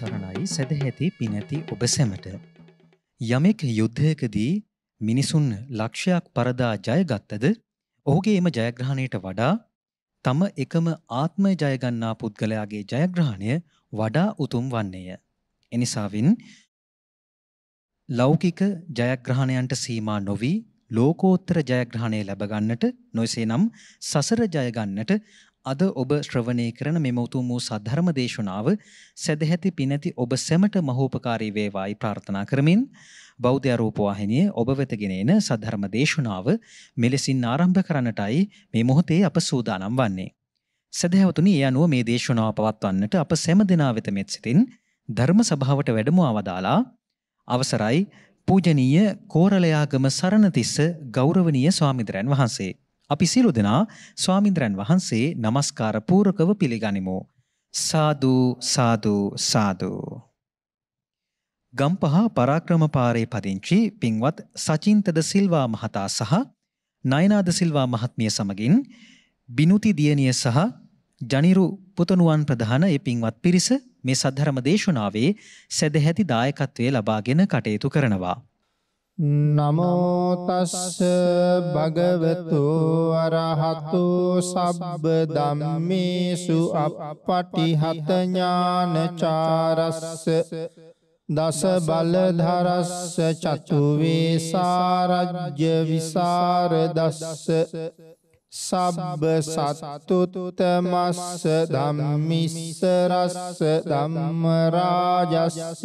තෙරුස්සරණයි සැදහැති පිනැති ඔබ සැමට. යමෙක් යුද්ධයකදී මිනිසුන් ලක්ෂයක් පරදා ජයගත්තද ඔහුගේ එම ජයග්‍රහණයට වඩා තම එකම ආත්මය ජයගන්නා පුද්ගලයාගේ ජයග්‍රහණය වඩා උතුම් වන්නේය. එනිසාවින් ලෞකික ජයග්‍රහණයන්ට සීමා නොවී ලෝකෝත්තර ජයග්‍රහණය ලැබගන්නට නොසේ නම් සසර ජයගන්නට අද ඔබ ශ්‍රවණය කරන මෙම උතුම් වූ සද්ධර්ම දේශනාව සදැහැති පිනැති ඔබ සැමට මහෝපකාරී වේවායි ප්‍රාර්ථනා කරමින් බෞද්ධ ආරෝප වාහිනිය ඔබ වෙත ගෙනෙන සද්ධර්ම දේශනාව මෙලෙසින් ආරම්භ කරන්නටයි මේ මොහොතේ අප සූදානම් වන්නේ. සදහැවතුනි ඒ අනුව මේ දේශනාව පවත්වන්නට අප සෑම දිනා වෙත මෙත් සිතින් ධර්ම සභාවට වැඩම අවදාලා අවසරයි පූජනීය කෝරළයාගම සරණතිස්ස ගෞරවනීය ස්වාමිදරයන් වහන්සේ අපි සියලු දෙනා ස්වාමින්ද්‍රයන් වහන්සේ নমස්කාර පූරකව පිළිගනිමු. සාදු සාදු සාදු. ගම්පහ පරාක්‍රම පාරේ පදිංචි පින්වත් සචින්තද සිල්වා මහතා සහ නයනාද සිල්වා මහත්මිය සමගින් බිනුති දියණිය සහ ජනිරු පුතණුවන් ප්‍රධාන ඒ පින්වත් පිරිස මේ සද්ධර්ම දේශනාවේ සදැහැති දායකත්වයේ ලබාගෙන කටයුතු කරනවා. නමෝතස්ස භගවතු අරහතු සබ්බ දම්මේසු අපපටිහතඥානචාරස්ස දස බලධරස්ස චතුවේසාරජ්‍ය විසාරදස්ස සබ්බ සත්තුතුතමස්ස දම්මිස්සරස්ස දම්මරාජස්ස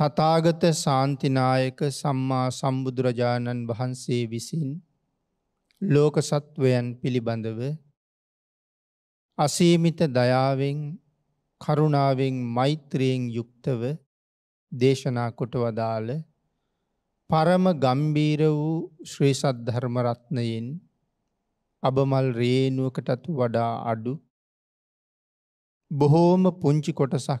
තතාගත සාන්තිනායක සම්මා සම්බුදුරජාණන් වහන්සේ විසින් ලෝක සත්වයන් පිළිබඳව අසීමිත දයාවෙන් කරුණාවෙන් මෛත්‍රියෙන් යුක්තව දේශනා කොට වදාළ පරම ගම්බීර වූ ශ්‍රී සද්ධර්මරත්නයෙන් අබමල් රේනුවකටත් වඩා අඩු බොහෝම පුංචි කොටසක්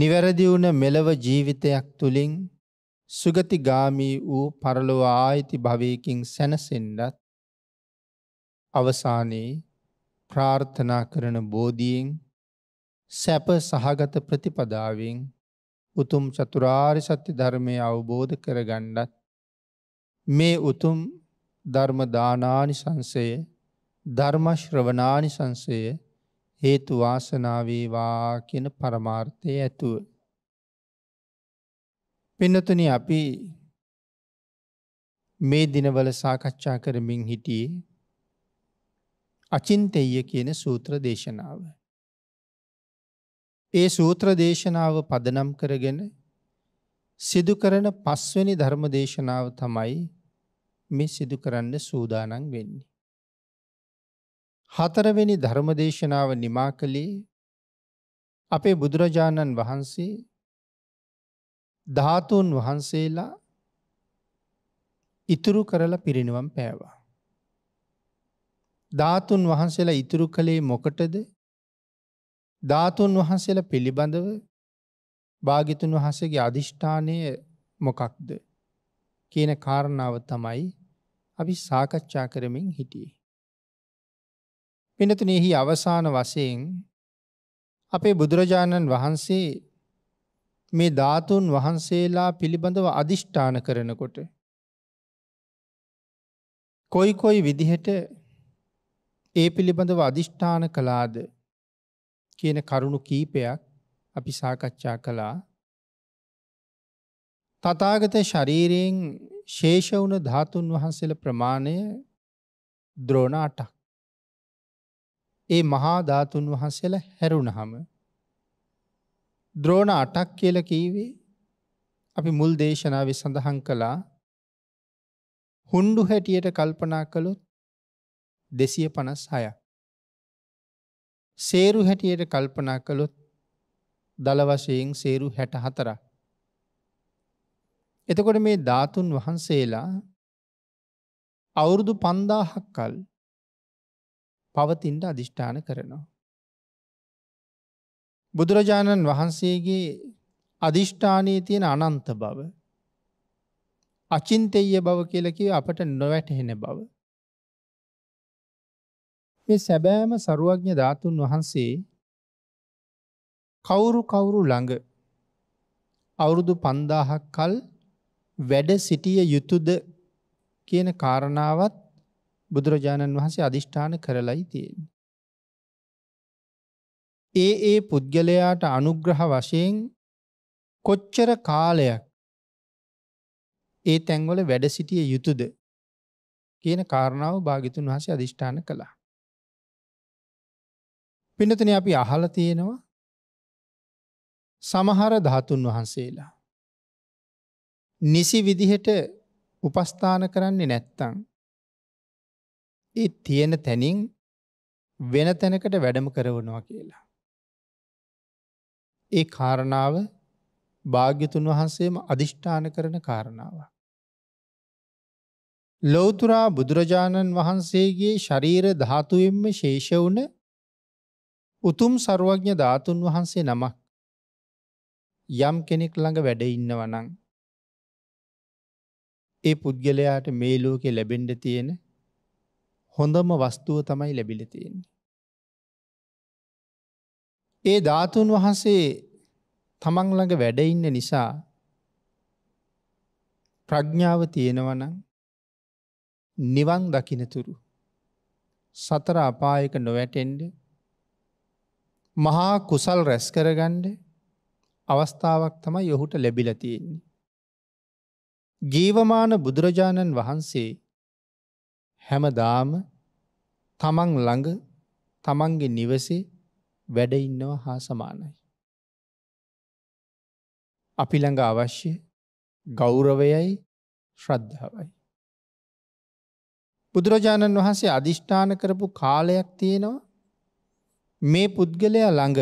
නිවැරදි වුණ මෙලව ජීවිතයක් තුළින් සුගතිගාමී වූ පරලොව ආයිති භවයකින් සැනසෙන්ඩත් අවසානයේ ප්‍රාර්ථනා කරන බෝධියෙන් සැප සහගත ප්‍රතිපදාවෙන් උතුම් චතුරාරි සත්‍ය ධර්මය අවබෝධ කරගණ්ඩත් මේ උතුම් ධර්මදානානිසංසය ධර්මශ්‍රවනානිසංසය හේතු වාසනාවේවා කියන පරමාර්ථය ඇතුව. පින්නතුන අපි මේ දිනවල සාකච්ඡා කරමින් හිටියේ අචින්තෙය කියන සූත්‍ර දේශනාව. ඒ සූත්‍ර දේශනාව පදනම් කරගෙන සිදු කරන පස්වෙනි ධර්ම දේශනාව තමයි මේ සිදු කරන්න සූදානන් වෙන්නේ. හතරවෙනි ධර්මදේශනාව නිමා කළේ අපේ බුදුරජාණන් වහන්සේ ධාතුන් වහන්සේලා ඉතුරු කරලා පිරිනිවන් පෑවා. ධාතුන් වහන්සේලා ඉතුරු කළේ මොකටද ධාතුන් වහන්සේලා පිළිබඳව භාගිතුන් වහන්සේගේ අධිෂ්ඨානය මොකක්ද කියන කාරණාව තමයි අපි සාකච්ඡා කරමින් හිටියේ. පිනතුනෙහි අවසාන වශයෙන් අපේ බුදුරජාණන් වහන්සේ මේ ධාතුන් වහන්සේලා පිළිබඳව අධිෂ්ඨාන කරනකොට. කොයි කොයි විදිහට ඒ පිළිබඳව අධිෂ්ඨාන කලාද කියන කරුණු කීපයක් අපි සාකච්ඡා කළා. තතාගත ශරීරයෙන් ශේෂවුන ධාතුන් වහන්සේල ප්‍රමාණය ද්‍රෝණ අටක්. ඒ මහා ධාතුන් වහන්සේලා හැරුණහම ද්‍රෝණ අටක් කියලා කීවේ අපි මුල් දේශනාවේ සඳහන් කළා හුන්ඩු හැටියට කල්පනා කළොත් 256ක් සේරු හැටියට කල්පනා කළොත් දල වශයෙන් සේරු 64ක් එතකොට මේ ධාතුන් වහන්සේලා අවුරුදු 5000ක් කල් පවතින්ට අධිෂ්ඨාන කරනවා. බුදුරජාණන් වහන්සේගේ අධිෂ්ඨානයේ තියෙන අනන්ත බව අචින්තෙය බව කියලකිව අපට නොවැටහෙන බව. මේ සැබෑම සරුවඥ ධාතුන් වහන්සේ කවුරු කවුරු ළඟ අවුරුදු පන්දාහක් කල් වැඩ සිටිය යුතුද කියන කාරණාවත් බුදුරජාණන් වහන්සේ අධිෂ්ඨාන කරලයි තියෙන්නේ. ඒ ඒ පුද්ගලයාට අනුග්‍රහ වශයෙන් කොච්චර කාලයක් ඒ තැන්වල වැඩ සිටිය යුතුද කියන කාරණාව භාගිතුන් වහසේ අධිෂ්ඨාන කළා. පිනතන අපි අහල තියෙනවා සමහර ධාතුන් වහන්සේලා. නිසි විදිහට උපස්ථාන කරන්නේ නැත්තං ඒ තියෙන තැනින් වෙන තැනකට වැඩම කරවනවා කියලා. ඒ කාරණාව භාග්‍යතුන් වහන්සේම අධිෂ්ඨාන කරන කාරණාව. ලෝතුරා බුදුරජාණන් වහන්සේගේ ශරීර ධාතුවෙන්ම ශේෂ වුණ උතුම් සරුවඥ ධාතුන් වහන්සේ නමක් යම් කෙනෙක් ළඟ වැඩ ඉන්නවනං. ඒ පුද්ගලයාට මේ ලෝකෙ ලැබෙන්ඩ තියෙන හොඳම වස්තුව තමයි ලැබිලතියෙන්නේ. ඒ ධාතුන් වහන්සේ තමන්ළඟ වැඩඉන්න නිසා ප්‍රඥාව තියෙනවන නිවන් දකිනතුරු සතර අපායක නොවැටෙන්ඩ මහා කුසල් රැස් කරගණ්ඩ අවස්ථාවක් තමයි යොහුට ලැබිලතියෙන්නේ. ගීවමාන බුදුරජාණන් වහන්සේ හැමදාම තමන් ළඟ තමන්ගේ නිවසේ වැඩඉන්නව හා සමානයි. අපි ළඟ අවශ්‍ය ගෞරවයයි ශ්‍රද්ධාවයි. බුදුරජාණන් වහන්සේ අධිෂ්ඨාන කරපු කාලයක් තියෙනවා මේ පුද්ගලයා ළඟ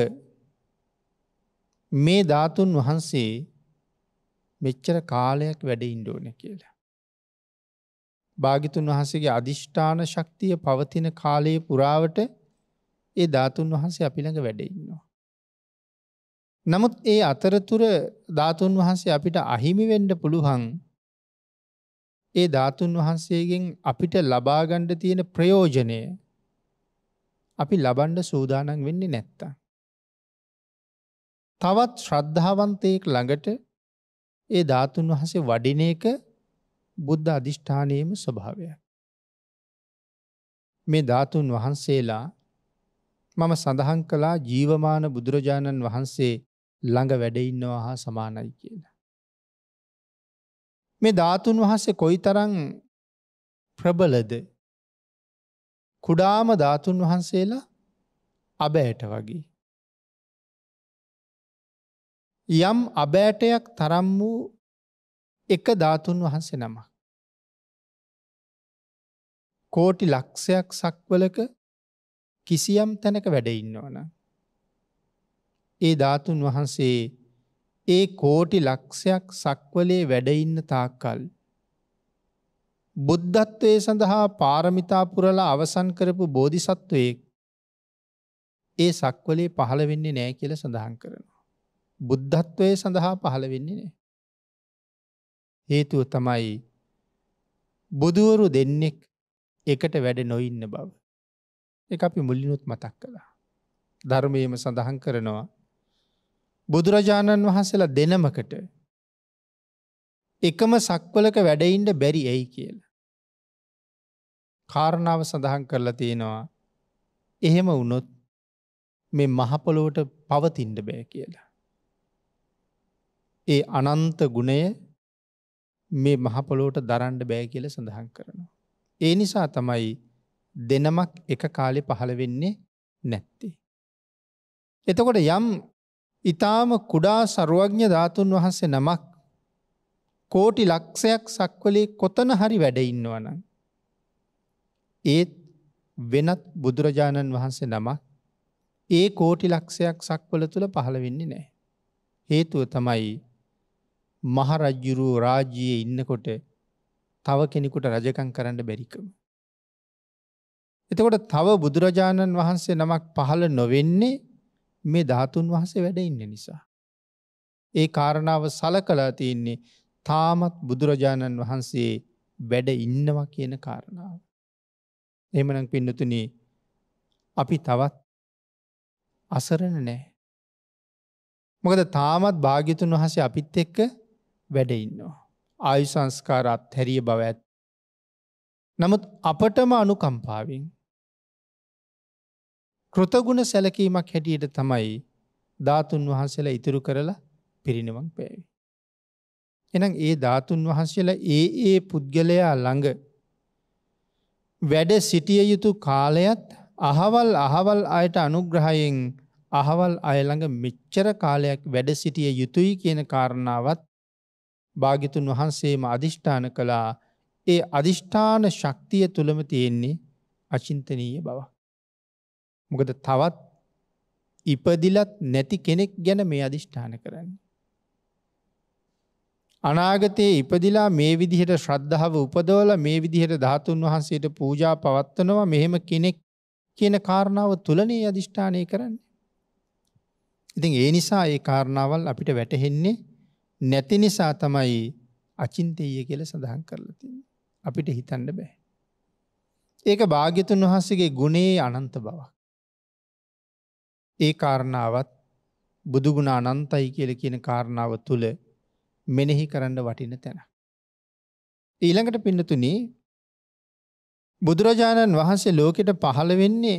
මේ ධාතුන් වහන්සේ මෙච්චර කාලයක් වැඩ ඉන්ඩෝන කියලා. භාගිතුන් වහසගේ අධිෂ්ඨාන ශක්තිය පවතින කාලයේ පුරාවට ඒ ධාතුන් වහන්සේ අපිළඟ වැඩඉන්නවා. නමුත් ඒ අතරතුර ධාතුන් වහන්සේ අපිට අහිමිවෙන්ඩ පුළුහන් ඒ ධාතුන් වහන්සේගෙන් අපිට ලබාගණ්ඩ තියෙන ප්‍රයෝජනය අපි ලබන්ඩ සූදානන් වෙන්නේ නැත්ත. තවත් ශ්‍රද්ධාවන්තයෙක් ළඟට ඒ ධාතුන් වහසේ වඩින එක බුද්ධ අධිෂ්ඨානයම ස්වභාවය. මේ ධාතුන් වහන්සේලා මම සඳහන් කලා ජීවමාන බුදුරජාණන් වහන්සේ ළඟ වැඩඉන්නවා හා සමානයි කියලා. මේ ධාතුන් වහන්සේ කොයි තරං ප්‍රබලද කුඩාම ධාතුන් වහන්සේලා අබෑට වගේ. යම් අබෑටයක් තරම් වූ එක ධාතුන් වහන්සේ නමක්. කෝටි ලක්ෂයක් සක්වලක කිසියම් තැනක වැඩඉන්නවන. ඒ ධාතුන් වහන්සේ ඒ කෝටි ලක්ෂයක් සක්වලේ වැඩඉන්න තාක්කල්. බුද්ධත්වය සඳහා පාරමිතා පුරලා අවසන් කරපු බෝධිසත්වයෙක් ඒ සක්වලේ පහළ වෙන්නේ නෑ කියල සඳහන් කරනවා. බුද්ධත්වය සඳහා පහළ වෙන්නේ නෑ. හේතුව තමයි බුදුවරු දෙන්නෙක් එකට වැඩ නොඉන්න බව. එක අපි මුලිනුත් මතක් කළා. ධර්මයම සඳහන් කරනවා. බුදුරජාණන් වහන්සලා දෙනමකට එකම සක්වලක වැඩයින්ට බැරි ඇයි කියලා. කාරණාව සඳහන් කරලා තියෙනවා එහෙම වුනොත් මේ මහපොලොවට පවතින්ඩ බෑ කියලා. ඒ අනන්ත ගුණය මේ මහපොලොවට දරන්ඩ බෑ කියල සඳහන් කරනවා. ඒ නිසා තමයි දෙනමක් එක කාලෙ පහළ වෙන්නේ නැත්තේ. එතකොට යම් ඉතාම කුඩා සරුවඥ ධාතුන් වහන්සේ නමක් කෝටි ලක්ෂයක් සක්වලේ කොතන හරි වැඩඉන්නවන. ඒත් වෙනත් බුදුරජාණන් වහන්සේ නමක් ඒ කෝටි ලක්ෂයක් සක්වල තුළ පහළ වෙන්නේ නෑ. හේතුව තමයි මහරජ්ජුරූ රාජයේ ඉන්නකොට තව කෙනෙකුට රජකම් කරන්න බැරිකම. එතකොට තව බුදුරජාණන් වහන්සේ නමක් පහළ නොවෙන්නේ මේ ධාතුන් වහසේ වැඩ ඉන්න නිසා. ඒ කාරණාව සලකලා තියන්නේ තාමත් බුදුරජාණන් වහන්සේ වැඩ ඉන්නවා කියන කාරණාව. එමනම් පින්නතුන අපි තවත් අසරණ නෑ. මොකද තාමත් භාගිතුන් වහසේ අපිත් එක්ක වැඩඉන්නවා. ආයු සංස්කාර අත්හැරිය බව ඇත්. නමුත් අපටම අනුකම්පාවෙන් කෘතගුණ සැලකීමක් හැටියට තමයි ධාතුන් වහන්සේලා ඉතුරු කරලා පිරිනිවන් පෑවි. එනම් ඒ ධාතුන් වහන්සේලා ඒ ඒ පුද්ගලයා ළඟ වැඩ සිටිය යුතු කාලයත් අහවල් අහවල් අයට අනුග්‍රහයෙන් අහවල් අයළඟ මෙච්චර කාලයක් වැඩ සිටිය යුතුයි කියන කාරණාවත් භාගිතුන් වහන්සේම අධිෂ්ඨාන කළා ඒ අධිෂ්ඨාන ශක්තිය තුළම තියෙන්නේ අචින්තනීය බව. මොකද තවත් ඉපදිලත් නැති කෙනෙක් ගැන මේ අධිෂ්ඨාන කරන්න. අනාගතයේ ඉපදිලා මේ විදිහට ශ්‍රද්ධාව උපදවල මේ විදිහට ධාතුන් වහන්සේට පූජා පවත්වනවා මෙහෙම කෙනෙක් කියන කාරණාව තුළනේ අධිෂ්ඨානය කරන්නේ. ඉතින් ඒ නිසා ඒ කාරණාවල් අපිට වැටහෙන්නේ නැති නිසා තමයි අචින්තීය කියල සඳහන් කරලතින්. අපිට හිතන්න බෑ. ඒක භාග්‍යතුන් වහන්සගේ ගුණේ අනන්ත බවක්. ඒ කාරණාවත් බුදුගුණ අනන්තයි කියල කියන කාරණාව තුළ මෙනෙහි කරන්න වටින තැන. ඊළඟට පින්නතුනි බුදුරජාණන් වහන්සේ ලෝකෙට පහළ වෙන්නේ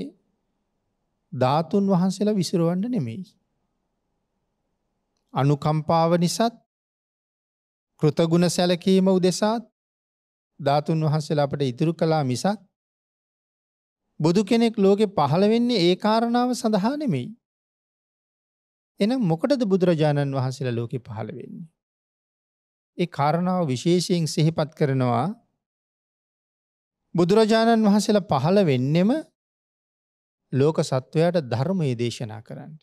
ධාතුන් වහන්සේලා විසිරුවන්න නෙමෙයි. අනුකම්පාව නිසාත් කෘතගුණ සැලකීම උදෙසාත් ධාතුන් වහන්සේලා අපට ඉතුරු කළා මිසක් බුදු කෙනෙක් ලෝකෙ පහළ වෙන්නේ ඒ කාරණාව සඳහා නෙමෙයි. එහෙනම් මොකටද බුදුරජාණන් වහන්සේලා ලෝකෙ පහළ වෙන්නේ? ඒ කාරණාව විශේෂයෙන් සිහිපත් කරනවා බුදුරජාණන් වහන්සේලා පහළ වෙන්නෙම ලෝක සත්වයාට ධර්මයේ දේශනා කරන්න.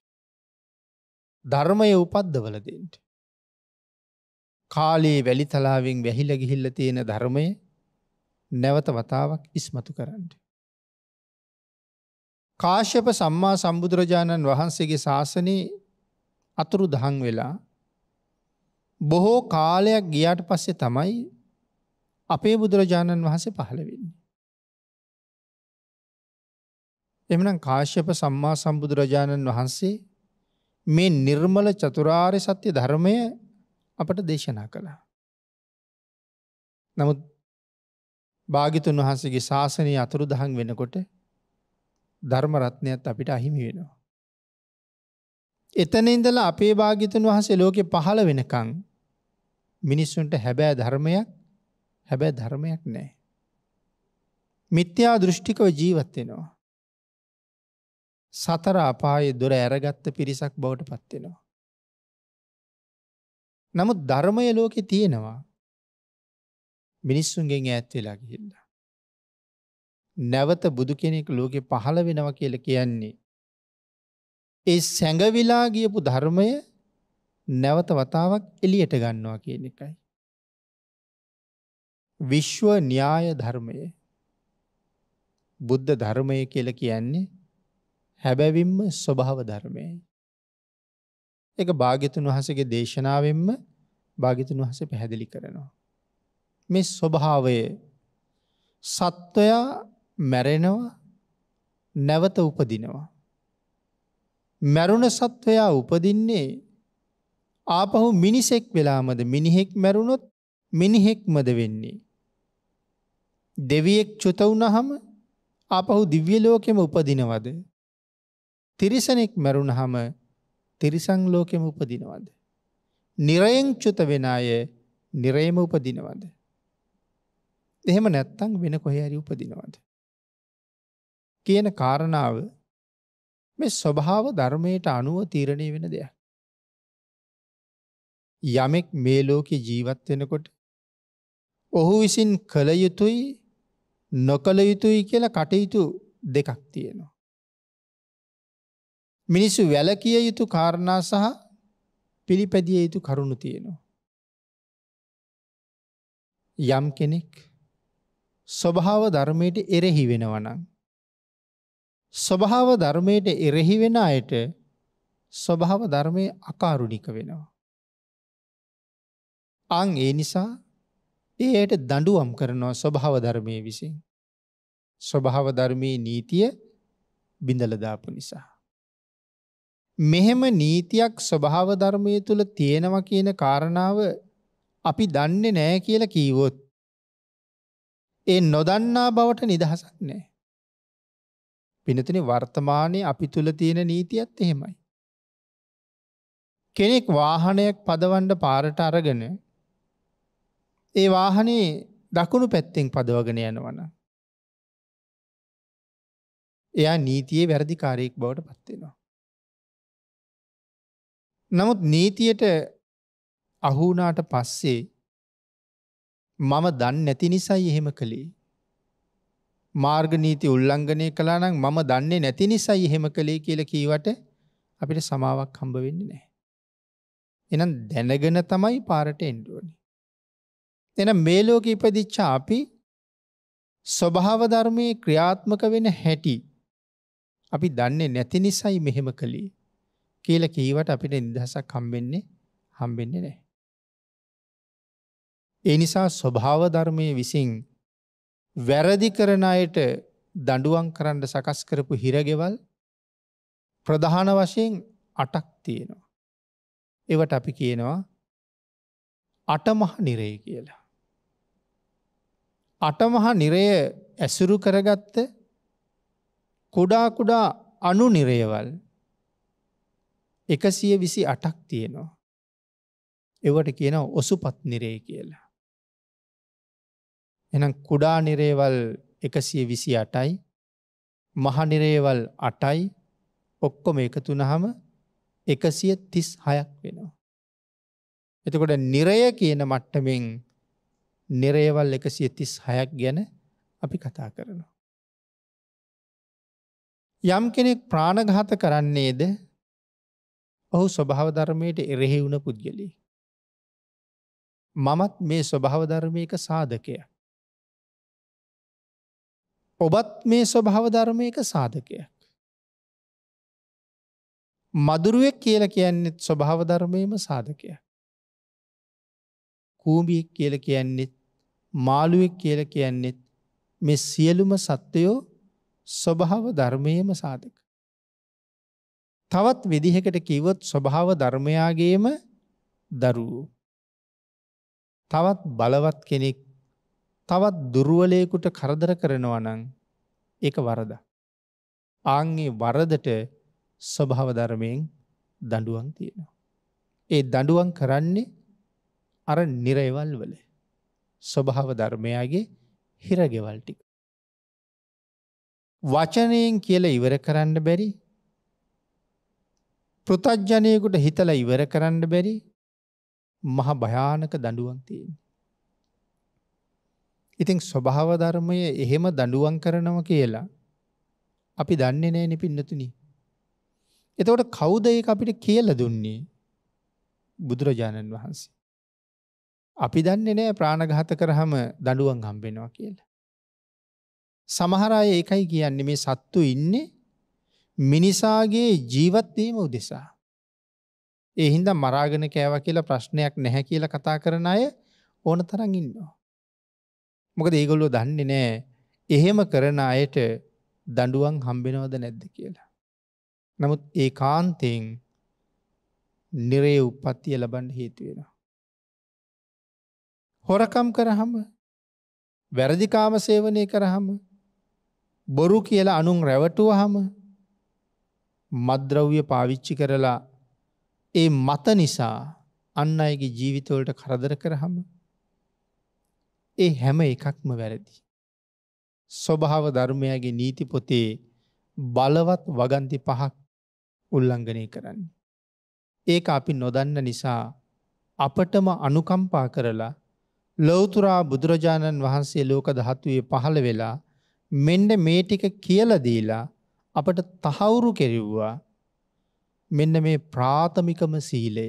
ධර්මය උපද්දවල දෙන්න. කාලයේ වැලිතලාවෙන් වැහිල ගිහිල්ල තියෙන ධර්මය නැවත වතාවක් ඉස්මතු කරන්න. කාශ්‍යප සම්මා සම්බුදුරජාණන් වහන්සේගේ ශාසනයේ අතුරු දහන් වෙලා බොහෝ කාලයක් ගියාට පස්සේ තමයි අපේ බුදුරජාණන් වහන්සේ පහළ වෙන්නේ. එමනම් කාශ්‍යප සම්මා සම්බුදුරජාණන් වහන්සේ මේ නිර්මල චතුරාරය සත්‍ය ධර්මය අපට දේශනා කළා. නමුත් භාගිතුන් වහන්සේගේ ශාසනය අතුරු දහන් වෙනකොට ධර්මරත්නයත් අපිට අහිමි වෙනවා. එතන ඉඳලා අපේ භාගිතුන් වහන්සේ ලෝකෙ පහළ වෙනකං මිනිස්සුන්ට හැබෑ ධර්මයක් හැබැ ධර්මයක් නෑ. මිත්‍යා දෘෂ්ටිකව ජීවත්වෙනවා. සතර අපායේ දොර ඇරගත්ත පිරිසක් බවට පත්වෙනවා. නමුත් ධර්මය ලෝකෙ තියෙනවා. මිනිස්සුන්ගෙන් ඈත් වෙලා ගිහිල්ලා. නැවත බුදු කෙනෙක් ලෝකෙ පහළ වෙනවා කියල කියන්නේ. ඒ සැඟවිලා ගියපු ධර්මය නැවත වතාවක් එලියට ගන්නවා කියන එකයි. විශ්ව න්‍යාය ධර්මය බුද්ධ ධර්මය කියල කියන්නේ හැබැවිම්ම ස්වභාව ධර්මයයි. එක භාගිතුන් වහසගේ දේශනාවෙන්ම භාගිතුන් වහස පැහැදිලි කරනවා. මේ ස්වභාවය සත්වයා මැරෙනවා නැවත උපදිනවා. මැරුණ සත්වයා උපදින්නේ ආපහු මිනිසෙක් වෙලාමද මිනිහෙක් මැරුණොත් මිනිහෙක්මද වෙන්නේ. දෙවියෙක් චුත වුණහම අපහු දිව්‍යලෝකෙම උපදිනවද. තිරිසනෙක් මැරුණහම තිරිසං ලෝකෙම උපදිනවද. නිරයෙන්චුත වෙන අය නිරේම උපදිනවද. එහෙම නැත්තං වෙන කොහරි උපදිනවද. කියන කාරණාව මේ ස්වභාව ධර්මයට අනුව තීරණය වෙන දෙයක්. යමෙක් මේ ලෝකෙ ජීවත් වෙනකොට ඔහු විසින් කළ යුතුයි නොකළ යුතුයි කියලා කටයුතු දෙකක් තියෙනවා. මිනිස්සු වැලකිය යුතු කාරණා සහ පිළිපැදිය යුතු කරුණු තියෙනවා. යම් කෙනෙක් ස්වභාව ධර්මයට එරෙහි වෙනවනම්. ස්වභාව ධර්මයට එරෙහි වෙන අයට ස්වභාව ධර්මය අකාරුණික වෙනවා. අං ඒ නිසා ඒ අයට දඩුවම් කරනවා ස්වභාව ධර්මය විසින්. ස්වභාව ධර්මයේ නීතිය බිඳලදාපු නිසා. මෙහෙම නීතියක් ස්වභාව ධර්මයේ තුල තියෙනවා කියන කාරණාව අපි දන්නේ නැහැ කියලා කීවොත් ඒ නොදන්නා බවට නිදහසක් නැහැ. පිනතුනේ වර්තමානයේ අපි තුල තියෙන නීතියත් එහෙමයි. කෙනෙක් වාහනයක් පදවන්න පාරට අරගෙන ඒ වාහනේ දකුණු පැත්තෙන් පදවගෙන යනවන. එයා නීතියේ වැරදිකාරයෙක් බවට පත්වෙනවා. නමුත් නීතියට අහුනාට පස්සේ මම දන් නැති නිසයි එහෙම කළේ. මාර්ග නීති උල්ලංඝනය කළා නම් මම දන්නේ නැති නිසයි එහෙම කළේ කියලා කීවට අපිට සමාවක් හම්බ වෙන්නේ නැහැ. එහෙනම් දැනගෙන තමයි පාරට එන්න ඕනේ. එහෙනම් මේ ලෝකෙ ඉපදිච්ච අපි ස්වභාව ධර්මයේ ක්‍රියාත්මක වෙන හැටි අපි දන්නේ නැති නිසයි මෙහෙම කළේ. කියල කීවට අපිට නිදහසක් හම්බෙන්නේ හම්බෙන්නේ නෑ. ඒ නිසා ස්වභාව ධර්මය විසින් වැරදි කරන අයට දඩුවන් කරන්න සකස් කරපු හිරගෙවල් ප්‍රධාන වශයෙන් අටක් තියෙනවා. එවට අපි කියනවා අටමහ නිරේ කියලා. අටමහා නිරය ඇසුරු කරගත්ත කුඩා කුඩා අනු නිරේවල් එකසිය විසි අටක් තියෙනවා. එවට කියනව ඔසුපත් නිරේ කියලා. එනම් කුඩා නිරේවල් එකසිය විසි අටයි මහනිරේවල් අටයි ඔක්කොම එකතුනහම එකසිය තිස් හයක් වෙනවා. එතකොට නිරය කියන මට්ටමින් නිරේවල් එකසිය තිස් හයක් ගැන අපි කතා කරනවා. යම් කෙනෙක් ප්‍රාණඝාත කරන්නේද ඔහු ස්වභාව ධර්මයට එරෙහි වුණ පුද්ගලී. මමත් මේ ස්වභාව ධර්මයක සාධකය. ඔබත් මේ ස්වභාව ධර්මයක සාධකයක්. මදුරුවෙක් කියල කියන්නෙත් ස්වභාව ධර්මයම සාධකය. කූඹියෙක් කියල කියන්නෙත් මාළුවෙක් කියල කියන්නෙත් මෙ සියලුම සත්‍යයෝ ස්වභාව ධර්මයම සාධක. තවත් විදිහකට කිව්වොත් ස්වභාව ධර්මයාගේම දරුවෝ. තවත් බලවත් කෙනෙක් තවත් දුරුවලයකුට කරදර කරනවා නං එක වරද. ආංගේ වරදට ස්වභාවධර්මයෙන් දඩුවන් තියෙනවා. ඒ දඩුවන් කරන්නේ අර නිරේවල් වල ස්වභාව ධර්මයාගේ හිරගෙවල් ටික. වචනයෙන් කියල ඉවර කරන්න බැරි පෘතජ්ජනයකුට හිතලා ඉවර කරන්න බැරි මහ භයානක දඩුවන් තියෙන. ඉතිං ස්වභාවධර්මය එහෙම දඩුවන් කරනව කියලා අපි දන්නේ නෑනි පින්නතුනි. එතවට කෞදයෙක් අපිට කියල දුන්නේ බුදුරජාණන් වහන්සේ. අපි දන්නේ නෑ ප්‍රාණඝාත කරහම දඩුවන් හම්බෙනවා කියලා. සමහරය ඒකයි කියන්නේ මේ සත්තු ඉන්නේ මිනිසාගේ ජීවත් වීම උදෙසා. ඒ හින්දා මරාගෙන කෑවා කියලා ප්‍රශ්නයක් නැහැ කියලා කතා කරන අය ඕන තරම් ඉන්නවා. මොකද ඒගොල්ලෝ දන්නේ නැහැ එහෙම කරන අයට දඬුවම් හම්බෙනවද නැද්ද කියලා. නමුත් ඒ කාන්තෙන් නිරේ උප්පත්තිය ලබන්න හේතු වෙනවා. හොරකම් කරහම වැරදිකාම සේවනය කරහම බොරු කියලා අනුන් රැවටුවහම මද්‍රව්‍ය පාවිච්චි කරලා ඒ මත නිසා අන්න අයගේ ජීවිතවලට කරදර කරහම ඒ හැම එකක්ම වැරදි. ස්වභාව ධර්මයගේ නීති පොතේ බලවත් වගන්ති පහක් උල්ලංඝනය කරන්න. ඒක අපි නොදන්න නිසා අපටම අනුකම්පා කරලා ලෝතුරා බුදුරජාණන් වහන්සේ ලෝක දහත්වයේ පහළ වෙලා මෙන්ඩ මේ ටික කියලදීලා අපට තහවුරු කෙරෙව්වා මෙන්න මේ ප්‍රාථමිකම සීලය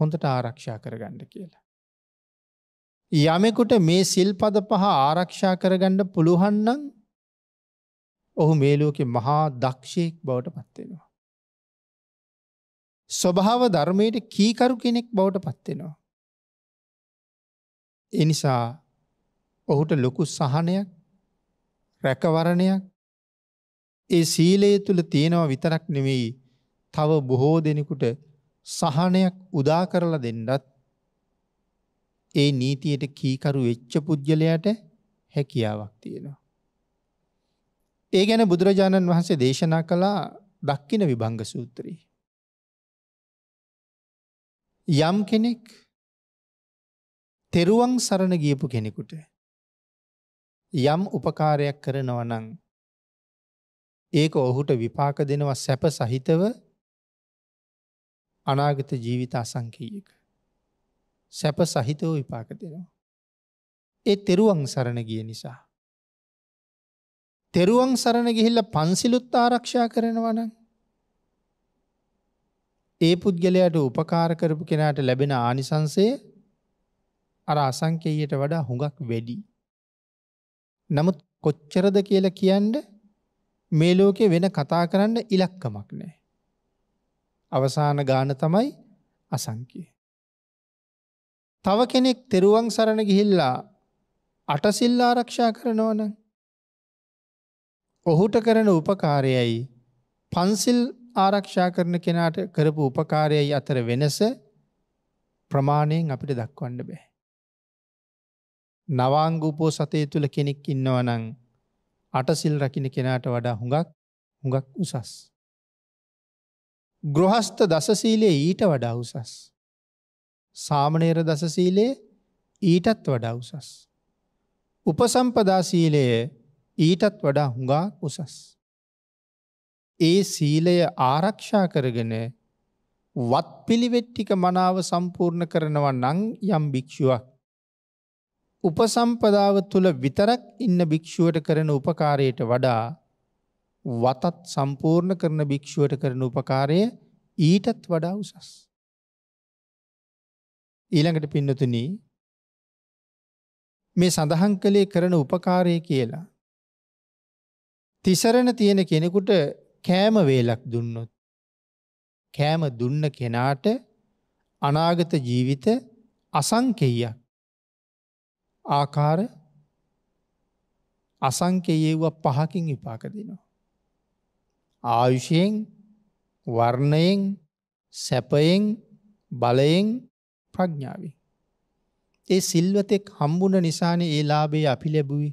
හොඳට ආරක්ෂා කරගන්න කියලා. යමෙකුට මේ සිල්පද පහ ආරක්ෂා කරගන්න පුළුහන්නන් ඔහු මේලෝකෙ මහා දක්ෂයෙක් බවට පත්වෙනවා. ස්වභාව ධර්මයට කීකරු කෙනෙක් බවට පත්වෙනවා. එනිසා ඔහුට ලොකු සහනයක් රැකවරණයක් ඒ සීලය තුළ තියෙනවා විතරක් නෙවෙයි තව බොහෝ දෙනෙකුට සහනයක් උදා කරලා දෙන්නත් ඒ නීතියට කීකරු වෙච්ච පුද්ගලයාට හැකියාවක් තියෙනවා. ඒ ගැන බුදුරජාණන් වහන්සේ දේශනා කළා දක්කින විභංග සූත්‍රයේ. යම් කෙනෙක් තෙරුවන් සරණ ගියපු කෙනෙකුට යම් උපකාරයක් කරනවා නම් ඒක ඔහුට විපාක දෙනවා සැප සහිතව අනාගත ජීවිත අසංකීයක. සැප සහිතව විපාක දෙනවා. ඒ තෙරුවන් සරණ ගිය නිසා. තෙරුවන් සරණ ගිහිල්ල පන්සිලුත් ආරක්ෂා කරනවනම්. ඒ පුද්ගලයට උපකාර කරපු කෙනාට ලැබෙන ආනිසංසය අර අසංකේයට වඩා හුඟක් වැඩි. නමුත් කොච්චරද කියලා කියන්න මේ ලෝකේ වෙන කතා කරන්න ඉලක්කමක් නෑ. අවසාන ගාන තමයි අසංකය. තව කෙනෙක් තෙරුවන් සරණ ගිහිල්ලා අටසිල් ආරක්ෂා කරනවන ඔහුට කරන උපකාරයයි පන්සිල් ආරක්ෂා කරන කෙනාට කරපු උපකාරයයි අතර වෙනස ප්‍රමාණයෙන් අපිට දක්වන්න බෑ. නවාංග උපෝසතය තුළ කෙනෙක් ඉන්නවනං අටසිල් රකින කෙනාට වඩා හුඟක් හුඟක් උසස්. ගෘහස්ත දසසීලයේ ඊට වඩා උසස්. සාමනේර දසසීලයේ ඊටත් වඩා උසස්. උපසම්පදා සීලය ඊටත් වඩා හුඟා උසස්. ඒ සීලය ආරක්ෂා කරගෙන වත් පිළිවෙට්ටික මනාව සම්පූර්ණ කරනව නං යම් භික්‍ෂුවක් උපසම්පදාව තුළ විතරක් ඉන්න භික්‍ෂුවට කරන උපකාරයට වඩා වතත් සම්පූර්ණ කරන භික්‍ෂුවට කරන උපකාරය ඊටත් වඩා උසස්. ඊළඟට පින්නතුනී මේ සඳහන් කළේ කරන උපකාරය කියලා. තිසරණ තියෙන කෙනෙකුට කෑම වේලක් දුන්නොත්. කෑම දුන්න කෙනාට අනාගත ජීවිත අසංකෙයියක්. ආකාර අසංකයේව්ව පහකින් විපාක දෙනවා. ආයුෂයෙන් වර්ණයෙන් සැපයෙන් බලයෙන් ප්‍රඥාවී. ඒ සිල්වතෙක් හම්බුණ නිසාන ඒ ලාබේ අපි ලැබුයි.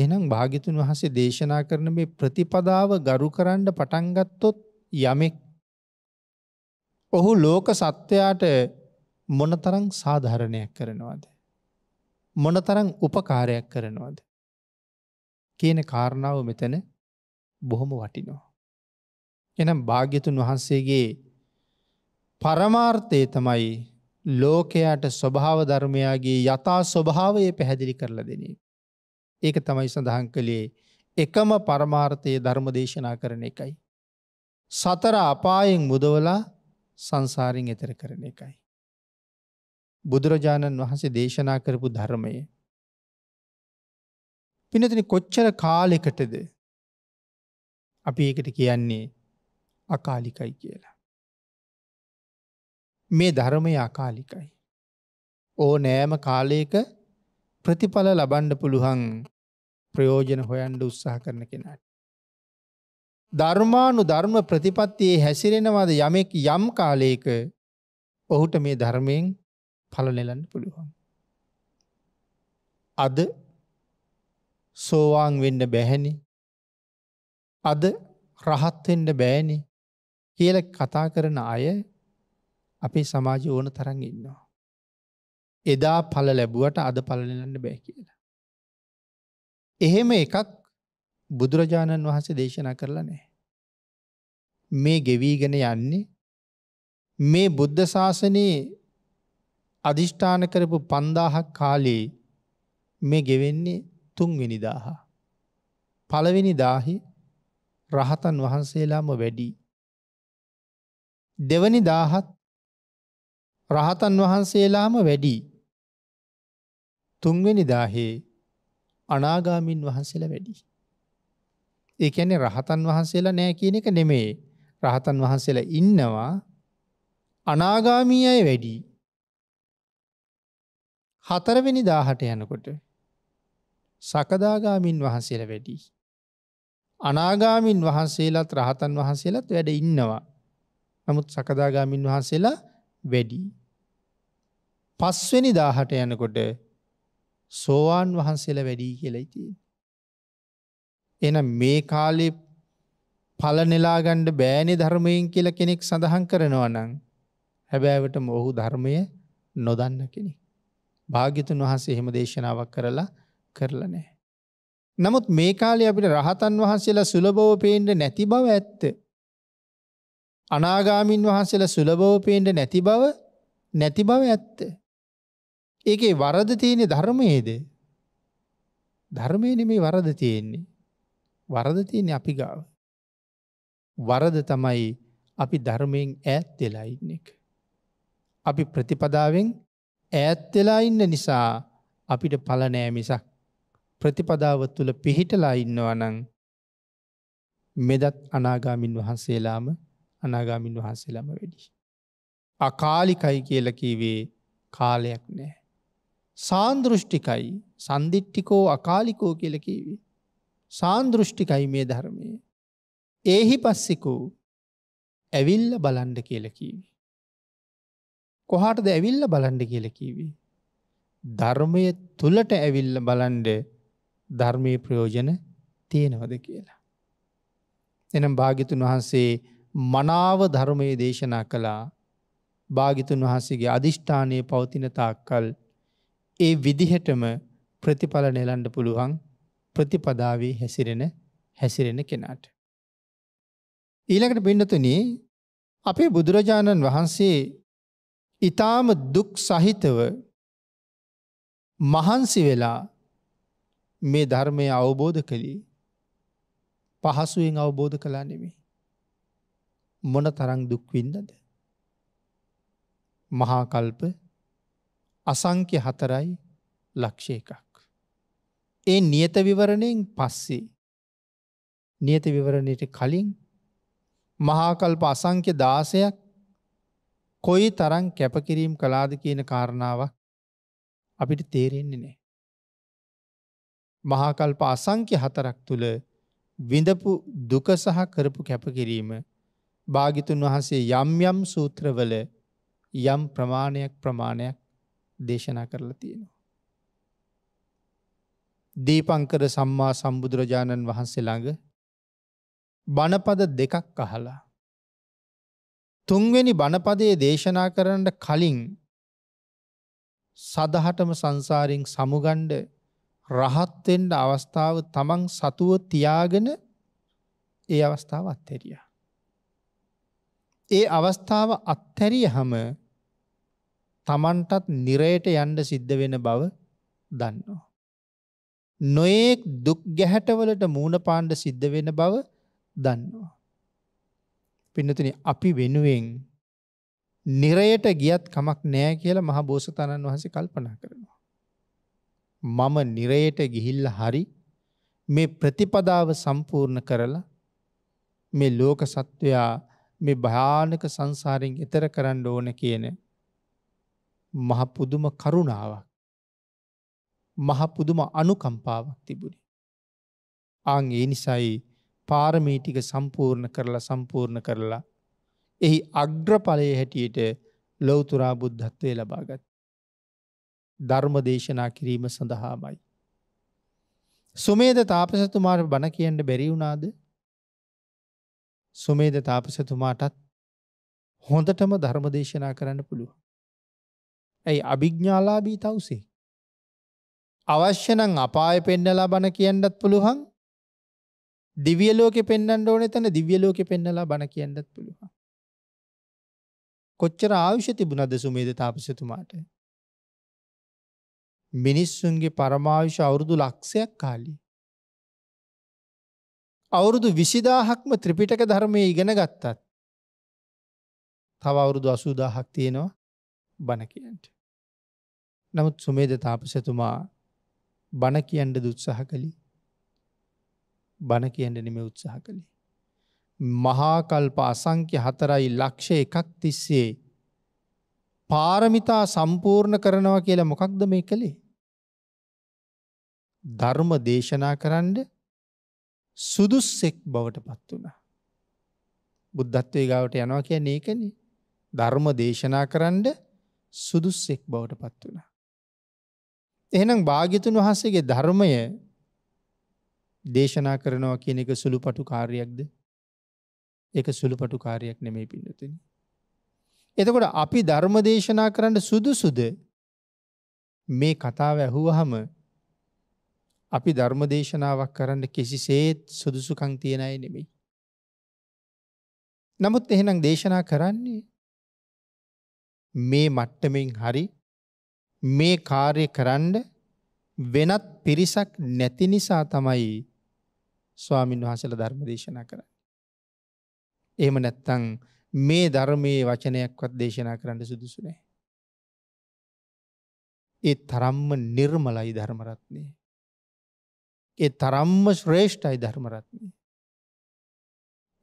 එහනම් භාගිතුන් වහසේ දේශනා කරන මේ ප්‍රතිපදාව ගරු කරන්න පටන්ගත්තොත් යමෙක්. ඔහු ලෝක සත්වයාට මොනතරං සාධාරණයක් කරනවාද. මොනතරම් උපකාරයක් කරනවාද කියන කාරණාව මෙතන බොහොම වටිනවා. එනම් භාග්‍යතුන් වහන්සේගේ පරමාර්ථය තමයි ලෝකයාට ස්වභාව ධර්මයාගේ යථා ස්වභාවය පැහැදිලි කරලා දෙනේ. ඒක තමයි සඳහන් කළේ එකම පරමාර්ථය ධර්ම දේශනා කරන එකයි. සතර අපායෙන් මුදවලා සංසාරින් එතර කරන එකයි. බුදුරජාණන් වහන්සේ දේශනා කරපු ධර්මය. පිනතින කොච්චර කාලෙකටද අපි ඒකට කියන්නේ අකාලිකයි කියලා. මේ ධර්මය අකාලිකයි. ඕ නෑම කාලයක ප්‍රතිඵල ලබන්ඩ පුළුවන් ප්‍රයෝජන හොයන්ඩ උත්සාහ කරන කෙනට. ධර්මානු ධර්ම ප්‍රතිපත්තියේ හැසිරෙනවාද යමෙක් යම් කාලයක ඔහුට මේ ධර්මයෙන් පලනෙලන්න පුළුවන්. අද සෝවාන් වෙන්න බැහැනි අද රහත්වෙන්න බෑනි කියල කතා කරන අය අපේ සමාජ ඕන තරන් ඉන්නවා. එදා පල ලැබුවට අද පලනෙලන්න බෑ කියලා. එහෙම එකක් බුදුරජාණන් වහන්සේ දේශනා කරලා නෑ. මේ ගෙවීගෙන යන්නේ මේ බුද්ධ ශාසනයේ අධිෂ්ඨාන කරපු පන්දාහක් කාලයේ මේ ගෙවෙන්නේ තුන්වෙනි දාහ. පළවෙනි දාහි රහතන් වහන්සේලාම වැඩි. දෙවනි දාහත් රහතන් වහන්සේලාම වැඩි. තුන්වෙනි දාහේ අනාගාමින් වහන්සේලා වැඩි. ඒ කියන්නේ රහතන් වහන්සේලා නෑ කියන එක නෙමේ. රහතන් වහන්සේලා ඉන්නවා අනාගාමී අය වැඩි. හතරවෙනි දාහට යනකොට සකදාගාමින් වහන්සේල වැඩි. අනාගාමින් වහන්සේලාත් රහතන් වහන්සේලත් වැඩ ඉන්නවා. නමුත් සකදාගාමින් වහන්සේලා වැඩි. පස්වෙනි දාහට යනකොට සෝවාන් වහන්සේලා වැඩී කියලයිති. එනම් මේ කාලෙ පලනෙලාගණ්ඩ බෑනෙ ධර්මයෙන් කියල කෙනෙක් සඳහන් කරනවා නං හැබෑවට මොහු ධර්මය නොදන්න කෙනෙක්. භාග්‍යතුන් වහන්සේ එහෙම දේශනාවක් කරලා කරලා නෑ. නමුත් මේ කාලේ අපිට රහතන් වහන්සේලා සුලභව පේන්නේ නැති බව ඇත්ත. අනාගාමින් වහන්සේලා සුලභව පේන්නේ නැති බව නැති බව ඇත්ත. ඒකේ වරද තියෙන්නේ ධර්මයේද? ධර්මයේ නෙමේ වරද තියෙන්නේ. වරද තියෙන්නේ අපි ගාව. වරද තමයි අපි ධර්මයෙන් ඈත් වෙලා ඉන්න එක. අපි ප්‍රතිපදාවෙන් ඈත් වෙලා ඉන්න නිසා අපිට ඵල නෑ මිසක් ප්‍රතිපදාව තුල පිහිටලා ඉන්නවා නම් මෙදත් අනාගාමින් වහන්සේලාම අනාගාමින් වහන්සේලාම වැඩි. අකාලිකයි කියලා කීවේ කාලයක් නෑ. සාන්දෘෂ්ටිකයි සන්දිිට්ටිකෝ අකාලිකෝ කියල කීවේ. සාන්දෘෂ්ටිකයි මේ ධර්මය. ඒහි පස්සෙකෝ ඇවිල්ල බලන්ඩ කියල කීවි. කොහටද ඇවිල්ල බලන්ඩ කියල කීවී. ධර්මය තුළට ඇවිල්ල බලන්ඩ ධර්මය ප්‍රයෝජන තියෙනවද කියලා. එනම් භාගිතුන් වහන්සේ මනාව ධර්මයේ දේශනා කළා භාගිතුන් වහන්සේගේ අධිෂ්ඨානය පවතින තාක්කල් ඒ විදිහටම ප්‍රතිඵල නෙලන්ඩ පුළුවන් ප්‍රතිපදාවී හැසිරෙන හැසිරෙන කෙනාට. ඊළඟට පින්නතුනී අපේ බුදුරජාණන් වහන්සේ ඊටාම දුක් සහිතව මහන්සි වෙලා මේ ධර්මය අවබෝධ කළේ පහසුවෙන් අවබෝධ කලා නෙමේ. මොන තරං දුක්වින්නද. මහාකල්ප අසංක්‍ය හතරයි ලක්ෂය එකක්. ඒ නියත විවරණයෙන් පස්සේ නියත විවරණයට කලින් මහාකල්ප අසංක්‍ය දාසයක් කොයි තරන් කැපකිරීම් කලාද කියන කාරණාවක් අපිට තේරෙන්නේ නෑ. මහාකල්ප අසංක්‍ය හතරක් තුළ විඳපු දුක සහ කරපු කැපකිරීම භාගිතුන් වහන්සේ යම් යම් සූත්‍රවල යම් ප්‍රමාණයක් ප්‍රමාණයක් දේශනා කරලා තියෙනවා. දීපංකර සම්මා සම්බුදුරජාණන් වහන්සේ ළඟ බණපද දෙකක් අහලා තුන්වෙනි බණපදයේ දේශනා කරන්න කලින් සදහටම සංසාරයෙන් සමුගණ්ඩ රහත් වෙන්න අවස්ථාව තමන් සතුව තියාගෙන ඒ අවස්ථාව අත්හැරියා. ඒ අවස්ථාව අත්හැරියහම තමන්ටත් නිරයට යන්න සිද්ධ වෙන බව දන්නවා. නොයෙක් දුක් ගැහැටවලට මූුණ පාණ්ඩ සිද්ධ වෙන බව දන්නවා. පින්නතුනි අපි වෙනුවෙන් නිරයට ගියත් කමක් නෑ කියලා මහ බෝසතාණන් වහන්සේ කල්පනා කරනවා. මම නිරයට ගිහිල්ල හරි මේ ප්‍රතිපදාව සම්පූර්ණ කරලා මේ ලෝක සත්වයා මේ භානක සංසාරෙන් එතර කරන්න ඕන කියන මහ පුදුම කරුණාවක් මහ පුදුම අනුකම්පාවක් තිබුණි. ආං ඒ නිසයි පාරමීටික සම්පූර්ණ කරලා සම්පූර්ණ කරලා. එහි අග්‍රඵලය හැටියට ලොවතුරා බුද්ධත්වය ලබාගත්. ධර්ම දේශනා කිරීම සඳහාමයි. සුමේද තාපසතුමාට බණ කියන්න බැරි වුණාද. සුමේද තාපසතුමාටත් හොඳටම ධර්ම දේශනා කරන්න පුළුව. ඇයි අභිග්ඥාලාබී තවසේ. අවශ්‍යනං අපාය පෙන්නලා බණ කියන්නත් පුළුවන් දිව්‍ය ලෝකෙ පෙන්වන්න ඕනේ තැන දිව්‍ය ලෝකෙ පෙන්නලා බණ කියන්නත් පුළුවන්. කොච්චර ආයුෂ තිබුණද සුමේද තාපසතුමාට? මිනිස්සුන්ගේ පරමායුෂ අවුරුදු ලක්ෂයක් කාලී. අවුරුදු විසිදාහක්ම ත්‍රිපිටක ධර්මය ඉගෙන ගත්තත් තව අවුරුදු අසූදාහක් තියෙනවා බණ කියන්ට. නමුත් සුමේද තාපසතුමා බණ කියන්ඩ දුත්සහ කළි බණ කියන්න නෙම උත්සාහ කළේ. මහාකල්ප අසංක්‍ය හතරයි ලක්ෂ එකක් තිස්සේ පාරමිතා සම්පූර්ණ කරනවා කියලා මොකක්ද මේ කළේ. ධර්ම දේශනා කරන්න සුදුස්සෙක් බවට පත් වුණා. බුද්ධත්වය ගාවට යනවා කිය නේකන ධර්ම දේශනා කරන්න සුදුස්සෙක් බවට පත් වුණා. එහෙනම් භාගිතුන් වහන්සේගේ ධර්මය දේශනා කරනවා කියන එක සුළු පටු කාර්යයක්ද එක සුළු පටු කාරයක් නෙමේ පින්නතින. එතකොට අපි ධර්ම දේශනා කරන්න සුදුසුද මේ කතාව ඇහුවහම අපි ධර්ම දේශනාවක් කරන්න කිසිසේත් සුදුසුකං තියෙන අය නෙමෙයි. නමුත් එහෙනම් දේශනා කරන්නේ මේ මට්ටමෙන් හරි මේ කාර්ය කරන්න වෙනත් පිරිසක් නැති නිසා තමයි ස්වාමින් වහසල ධර්ම දේශනා කරන්න. එහෙම නැත්තං මේ ධර්මයේ වචනයක්වත් දේශනා කරන්න සුදුසු නෑ. ඒ තරම්ම නිර්මලයි ධර්මරත්නය. ඒ තරම්ම ශ්‍රේෂ්ඨයි ධර්මරත්නය.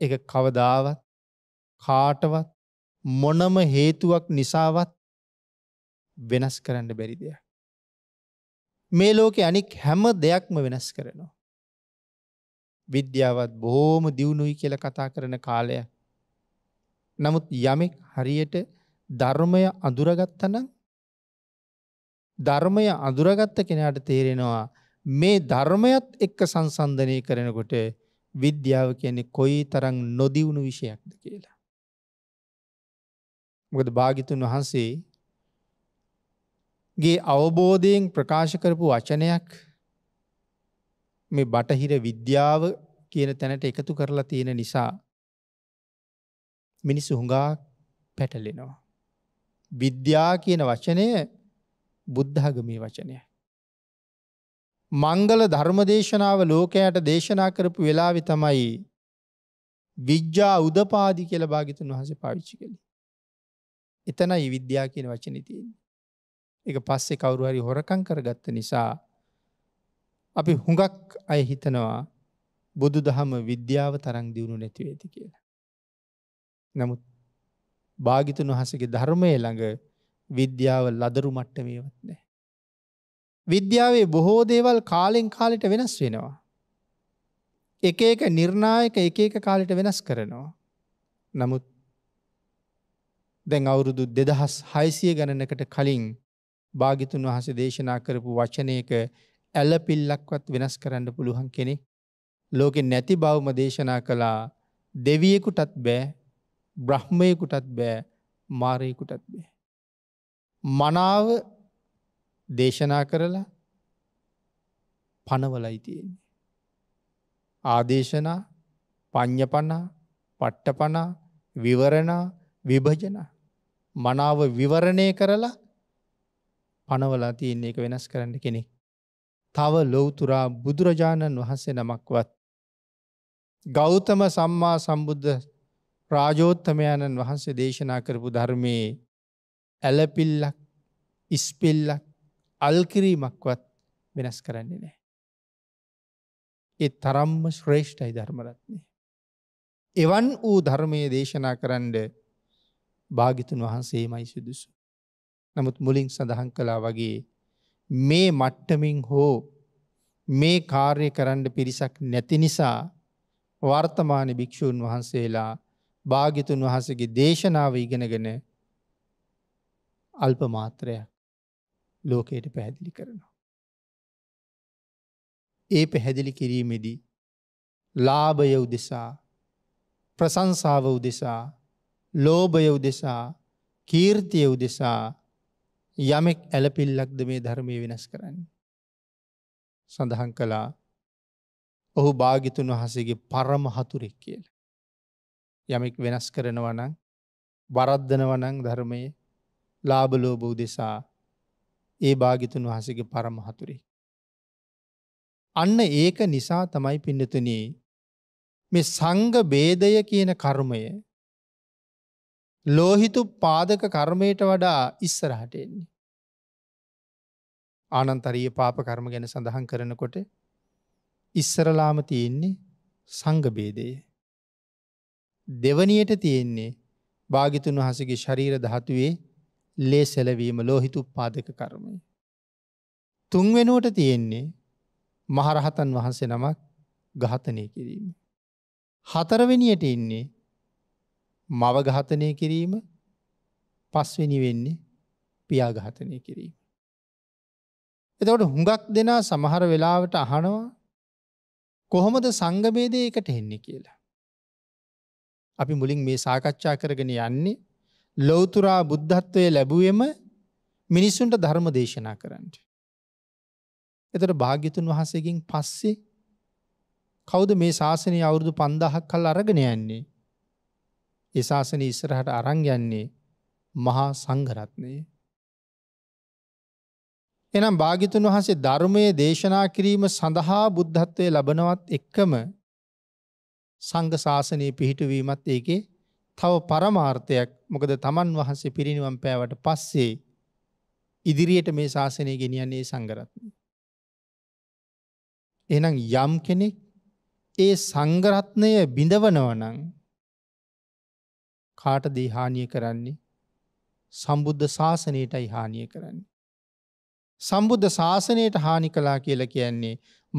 එක කවදාවත් කාටවත් මොනම හේතුවක් නිසාවත් වෙනස් කරන්න බැරි දෙයක්. මේ ලෝකෙ අනික් හැම දෙයක්ම වෙනස් කරනවා. විද්‍යාවත් බොහෝම දියුණුයි කියල කතා කරන කාලය. නමුත් යමෙක් හරියට ධර්මය අඳුරගත්තනම් ධර්මය අඳුරගත්ත කෙනාට තේරෙනවා මේ ධර්මයත් එක්ක සංසන්ධනය කරනකොට විද්‍යාව කියන්නේ කොයි තරං නොදිවුණු විෂයක්ද කියලා. මොකද භාගිතුන් වහන්සේ ගේ අවබෝධයෙන් ප්‍රකාශ කරපු වචනයක් මේ බටහිර විද්‍යාව කියන තැනට එකතු කරලා තියෙන නිසා මිනිස්සු හුඟා පැටලෙනවා. විද්‍යා කියන වචනය බුද්ධාගමී වචනය. මංගල ධර්මදේශනාව ලෝකයට දේශනා කරපු වෙලාවෙ තමයි විද්‍යා උදපාදි කියල භාගිතුන් වහස පාවිච්චි කළි. එතනයි විද්‍යා කියන වචන තියෙන්. එක පස්සේ කවුරු හරි හොරකං කරගත්ත නිසා අපි හුඟක් අය හිතනවා බුදු දහම විද්‍යාව තරං දියුණු නැතිවේද කියලා. නමුත් භාගිතුන් වහසගේ ධර්මය ළඟ විද්‍යාව ලදරු මට්ටමේවත් නෑ. විද්‍යාවේ බොහෝ දේවල් කාලෙන් කාලෙට වෙනස් වෙනවා. එක එක නිර්ණායක එක එක කාලෙට වෙනස් කරනවා. නමුත් දැන් අවුරුදු දෙදහස් හයිසිය ගණනකට කලින් භාගිතුන් වහස දේශනා කරපු වචනයක ඇලපිල්ලක්වත් වෙනස් කරන්න පුළුවන් කෙනෙක් ලෝකෙ නැති බවම දේශනා කළා දෙවියෙකුටත් බෑ බ්‍රහ්මයකුටත් බෑ මාරයකුටත් බෑ. මනාව දේශනා කරලා පනවලයි තියෙන්නේ. ආදේශනා පං්ඥපනා පට්ටපනා විවරණා විභජන මනාව විවරණය කරලා පනවලා තියන්නේ එක වෙනස් කරන්න කෙනෙක්. තව ලොවතුරා බුදුරජාණන් වහන්සේ නමක්වත්. ගෞතම සම්මා සම්බුද්ධ රාජෝත්තමයණන් වහන්සේ දේශනා කරපු ධර්මයේ ඇලපිල්ලක් ඉස්පිල්ලක් අල්කිරීමක්වත් වෙනස් කරන්නේ නෑ. ඒ තරම්ම ශ්‍රේෂ්ඨයි ධර්මරත්නය. එවන් වූ ධර්මය දේශනා කරන්ඩ භාගිතුන් වහන්සේ මයි සිදුසු. නමුත් මුලින් සඳහන් කලා වගේ මේ මට්ටමින් හෝ මේ කාර්ය කරන්න පිරිසක් නැති නිසා වර්තමාන භික්‍ෂූන් වහන්සේලා භාගිතුන් වහසගේ දේශනාව ඉගෙනගෙන අල්ප මාත්‍රයක් ලෝකයට පැහැදිලි කරනවා. ඒ පැහැදිලි කිරීමෙදී ලාභය උදෙසා ප්‍රසංසාාව උදෙසා ලෝභය උදෙසා කීර්තිය උදෙසා යමෙක් ඇලපිල්ලක්ද මේ ධර්මය වෙනස් කරන්න. සඳහන් කළා ඔහු භාගිතුන් වහසගේ පරම හතුරෙක් කියල. යමෙක් වෙනස් කරනවනං වරද්ධනවනං ධර්මය ලාබලෝබූ දෙසා ඒ භාගිතුන් වහසගේ පරම හතුරේ. අන්න ඒක නිසා තමයි පින්නතුනේ මේ සංග බේදය කියන කර්මය ලෝහිතු පාදක කර්මයට වඩා ඉස්සරහට එන්නේ. ආනන්තරීය පාප කර්ම ගැන සඳහන් කරනකොට ඉස්සරලාම තියෙන්නේ සංගබේදය. දෙවනියට තියෙන්නේ භාගිතුන් වහසගේ ශරීර දහතුවේ ලේ සැලවීම ලෝහිතු පාදක කර්මය. තුන්වෙනුවට තියෙන්නේ මහරහතන් වහන්සේ නමක් ඝාතනය කිරීම. හතරවෙනියට ඉන්නේ මවඝාතනය කිරීම පස්වෙනි වෙන්නේ පියාඝාතනය කිරීම. එතකොට හුඟක් දෙනා සමහර වෙලාවට අහනවා කොහොමද සංගබේදය එකට එන්නේ කියලා. අපි මුලින් මේ සාකච්ඡා කරගෙන යන්නේ ලොවතුරා බුද්ධත්වය ලැබුවම මිනිස්සුන්ට ධර්ම දේශනා කරන්න. එතට භාග්‍යතුන් වහසකින් පස්සේ කෞද මේ ශාසනය අවුරුදු පන්දහක් කල් අරගෙන යන්නේ ඒ ශාසන ඉස්සරහට අරංගයන්නේ මහා සංඝරත්නය. එනම් භාගිතුන් වහන්සේ ධර්මය දේශනා කිරීම සඳහා බුද්ධත්වය ලබනවත් එක්කම සංඝ ශාසනය පිහිටුවීමත් ඒකේ තව පරමාර්ථයක් මොකද තමන් වහන්සේ පිරිනිවම් පෑවට පස්සේ ඉදිරියට මේ ශාසනය ගෙනියන්නේ සංගරත්න. එනම් යම් කෙනෙක් ඒ සංගරත්නය බිඳවනවනං කාටදේ හානිය කරන්නේ සම්බුද්ධ ශාසනයටයි හානිය කරන්නේ. සම්බුද්ධ ශාසනයට හානි කලා කියල කියන්නේ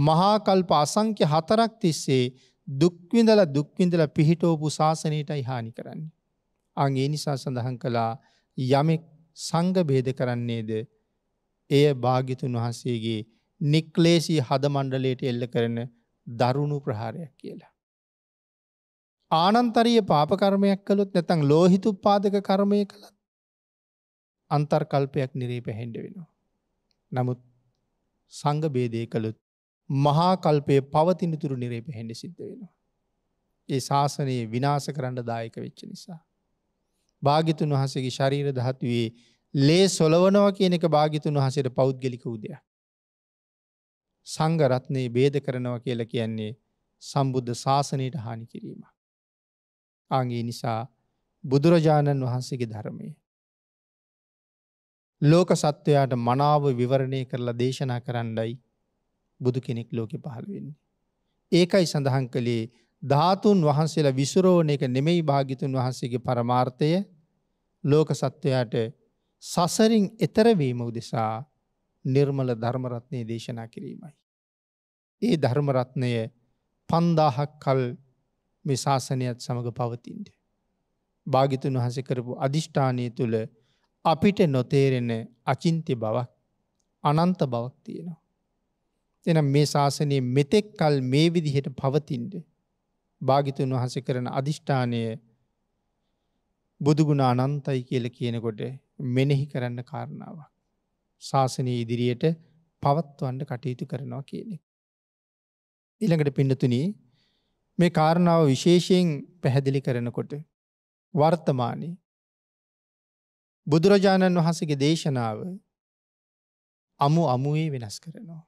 මහාකල්ප අසංක්‍ය හතරක් තිස්සේ දුක්විඳල දුක්විඳල පිහිටෝපු ශාසනයටයි හානි කරන්නේ. අගේ නිසා සඳහන් කළා යමෙක් සංගභේද කරන්නේද එය භාගිතුන් වහන්සේගේ නික්ලේසි හදමණ්ඩලයට එල්ල කරන දරුණු ප්‍රහාරයක් කියලා. ආනන්තරීය පාප කර්මයක් කළොත් නැත්නම් ලෝහිතුප්පාදක කර්මය කළත් අන්තර්කල්පයක් නිරේ පැහෙන්න වෙනවා. නමුත් සංඝ ભેදේ කළොත් මහා කල්පයේ පවතින තුරු නිරේ පැහෙන්න සිද්ධ වෙනවා. ඒ ශාසනය විනාශ කරන්න දායක වෙච්ච නිසා. භාග්‍යතුන් වහන්සේගේ ශරීර ධාතුවේ ලේ සොලවනවා කියන එක භාග්‍යතුන් වහන්සේට පෞද්ගලික උදයක්. සංඝ රත්නේ ભેද කරනවා කියලා කියන්නේ සම්බුද්ධ ශාසනයට හානි කිරීමක්. ආගේ නිසා බුදුරජාණන් වහන්සේගේ ධර්මය. ලෝක සත්වයාට මනාව විවරණය කරලා දේශනා කරන්නයි බුදු කෙනෙක් ලෝකෙ පහළ වෙන්නේ. ඒකයි සඳහන් කළේ ධාතුන් වහන්සේලා විසුරෝණ එක නෙමෙයි භාගිතුන් වහන්සේගේ පරමාර්ථය ලෝක සත්වයාට සසරින් එතරවීම උදෙසා නිර්මල ධර්මරත්නය දේශනා කිරීමයි. ඒ ධර්මරත්නය පන්දාහක් කල් මේ ශාසනයත් සමඟ පවතින්ට. භාගිතුන් වහස කරපු අධිෂ්ඨානය තුළ අපිට නොතේරෙන අචින්ත්‍ය බවක් අනන්ත බවක් තියෙනවා. එනම් මේ ශාසනයේ මෙතෙක් කල් මේ විදිහට පවතින්ට භාගිතුන් වහස කරන අධිෂ්ඨානය බුදුගුණ අනන්තයි කියල කියනකොට මෙනෙහි කරන්න කාරණාවක්. ශාසනය ඉදිරියට පවත්වන්ඩ කටයුතු කරනවා කියනෙ. ඉළඟට පින්නතුනී මේ කාරණාව විශේෂයෙන් පැහැදිලි කරනකොට වර්තමානයේ බුදුරජාණන් වහන්සේගේ දේශනාව අමු අමුවේ වෙනස් කරනවා.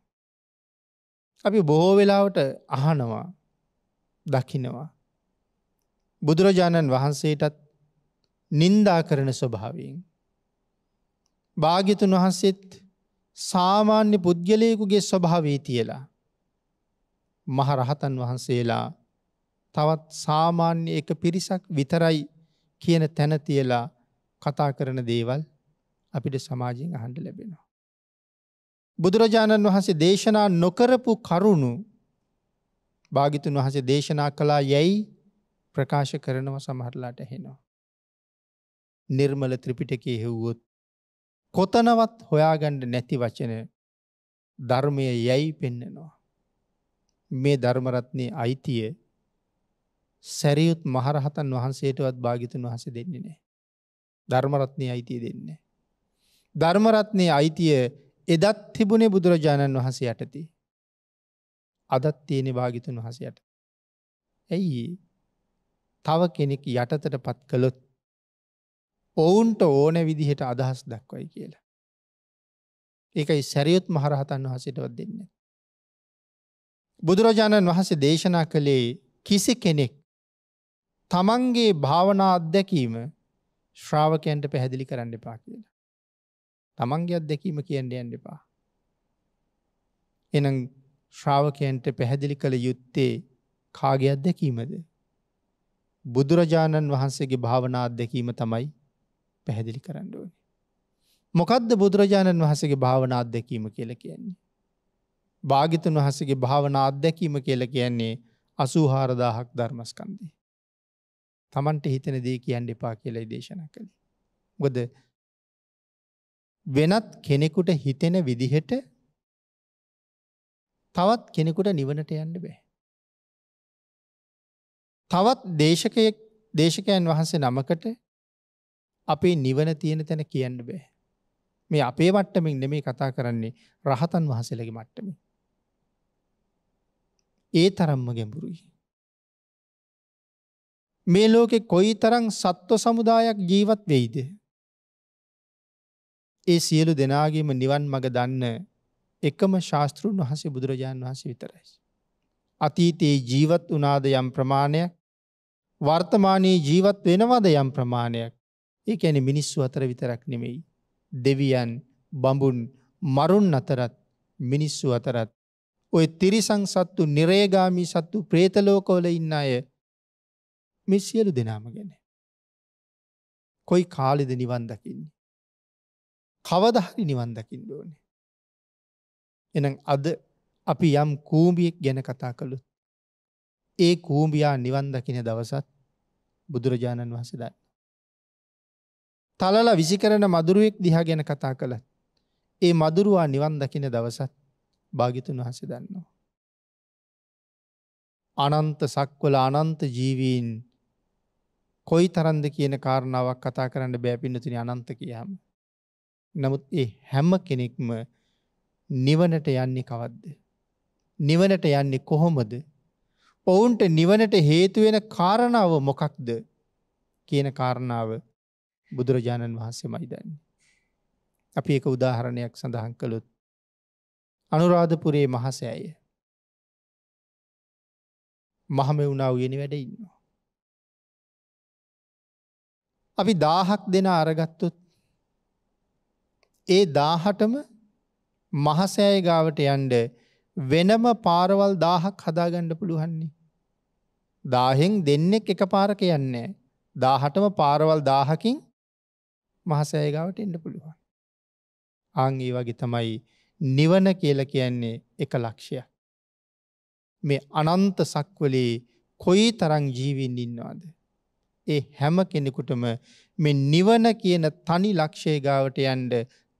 අපි බොහෝ වෙලාවට අහනවා දකිනවා. බුදුරජාණන් වහන්සේටත් නින්දා කරන ස්වභාවයෙන්. භාගිතුන් වහන්සේත් සාමාන්‍ය පුද්ගලයෙකුගේ ස්වභාවී තියලා මහරහතන් වහන්සේලා තවත් සාමාන්‍ය එක පිරිසක් විතරයි කියන තැන තියලා කතා කරන දේවල් අපිට සමාජයෙන් අහන්ඩ ලැබෙනවා. බුදුරජාණන් වහන්සේ දේශනා නොකරපු කරුණු භාගිතුන් වහසේ දේශනා කලා යැයි ප්‍රකාශ කරනව සමහරලාට හෙනවා. නිර්මල ත්‍රිපිටකේ හෙව්වොත් කොතනවත් හොයාගණ්ඩ නැති වචන ධර්මය යැයි පෙන්නනවා. මේ ධර්මරත්නය අයිතිය සැරියුත් මහරහතන් වහන්සේටවත් භාගිතුන් වහස දෙන්නේ නෑ. ධර්මරත්නය අයිතිය දෙන්නේ. ධර්මරත්නය අයිතිය එදත් තිබුණේ බුදුරජාණන් වහන්සේ යටති. අදත් තියෙන භාගිතුන් වහසයට. ඇයි තව කෙනෙක් යටතට පත් කළොත් ඔවුන්ට ඕන විදිහට අදහස් දක්වයි කියලා. ඒකයි සැරියුත් මහරහතන් වහසටවත් දෙන්න. බුදුරජාණන් වහසේ දේශනා කළේ කිසි කෙනෙක් තමන්ගේ භාවනා අත්දැකීම ශ්‍රාවකයන්ට පැහැදිලි කරන්න එපා කියලා. තමන්ගේ අත්දැකීම කියන්න යන්න එපා. එනම් ශ්‍රාවකයන්ට පැහැදිලි කළ යුත්තේ කාගේ අත්දැකීමද. බුදුරජාණන් වහන්සේගේ භාවනා අත්දැකීම තමයි පැහැදිලි කරන්න ඕනි. මොකක්ද බුදුරජාණන් වහසගේ භාවනා අත්දැකීම කියල කියන්නේ. භාගිතන් වහසගේ භාවනා අත්දැකීම කියල කියන්නේ අසූහාරදාහක් ධර්මස්කන්දී. තමන්ට හිතන දේ කියන්න එපා කියලා දේශනා කළේ. ගොද වෙනත් කෙනෙකුට හිතෙන විදිහට තවත් කෙනෙකුට නිවනට යන්න බෑ. තවත් දේශකය දේශකයන් වහන්සේ නමකට අපේ නිවන තියෙන තැන කියන්න බෑ. මේ අපේ වට්ටමින් නෙමේ කතා කරන්නේ රහතන් වහන්සේලගේ මට්ටමින්. ඒ තරම්ම ගැඹුරුයි. මේ ලෝකෙ කොයි තරං සත්ව සමුදායක් ජීවත් වෙයිද. ඒ සියලු දෙනාගේම නිවන් මඟ දන්න එකම ශාස්තෘන් වහසේ බුදුරජාණන් වහන්සේ විතරයි. අතීතයේ ජීවත් වනාද යම් ප්‍රමාණයක් වර්තමානයේ ජීවත් වෙනවාද යම් ප්‍රමාණයක් ඒ ඇන මිනිස්සු අතර විතරක් නෙමෙයි. දෙවියන් බඹුන් මරුන් අතරත් මිනිස්සු අතරත් ඔය තිරිසං සත්තු නිරේගාමී සත්තු ප්‍රේතලෝකෝල ඉන්න අය මේ සියලු දෙනාම ගැන. කොයි කාලෙද නිවන් දකින්නේ. කවදහරි නිවන් දකින්න ඕනේ. එනම් අද අපි යම් කූඹියෙක් ගැන කතා කළුත්. ඒ කූඹියා නිවන් දකින දවසත් බුදුරජාණන් වහස දන්න. තලල විසිකරන මදුරුවෙක් දිහා ගැන කතා කළත්. ඒ මදුරුවා නිවන් දකින දවසත් භාගිතුන් වහස දන්නවා. අනන්ත සක්වල අනන්ත ජීවීන් කොයි තරන්ද කියන කාරණාවක් කතා කරන්න බෑපින්නතින අනන්ත කියයාම. නමුත් ඒ හැම කෙනෙක්ම නිවනට යන්නේ කවද්ද. නිවනට යන්නේ කොහොමද. ඔවුන්ට නිවනට හේතුවෙන කාරණාව මොකක්ද කියන කාරණාව බුදුරජාණන් වහන්සේ මයිදන්නේ. අපි එක උදාහරණයක් සඳහන් කළොත්. අනුරාධපුරයේ මහසෑය. මහම වුණා උයනි වැඩ ඉන්නවා. අපි දාහක් දෙන අරගත්තුත් ඒ දාහටම මහසෑය ගාවට යන්ඩ වෙනම පාරවල් දාහක් හදාගණ්ඩ පුළුවන්නේ. දාහෙන් දෙන්නෙක් එක පාරක යන්නේ. දාහටම පාරවල් දාහකින් මහසෑය ගාවට එන්න පුළුවන්. ආංගේ වගේ තමයි නිවන කියල කියන්නේ එක ලක්ෂයක්. මේ අනන්ත සක්වලේ කොයි තරං ජීවින් ඉන්නවාද. ඒ හැම කෙනෙකුටම මේ නිවන කියන තනි ලක්ෂය ගාවට යන්ඩ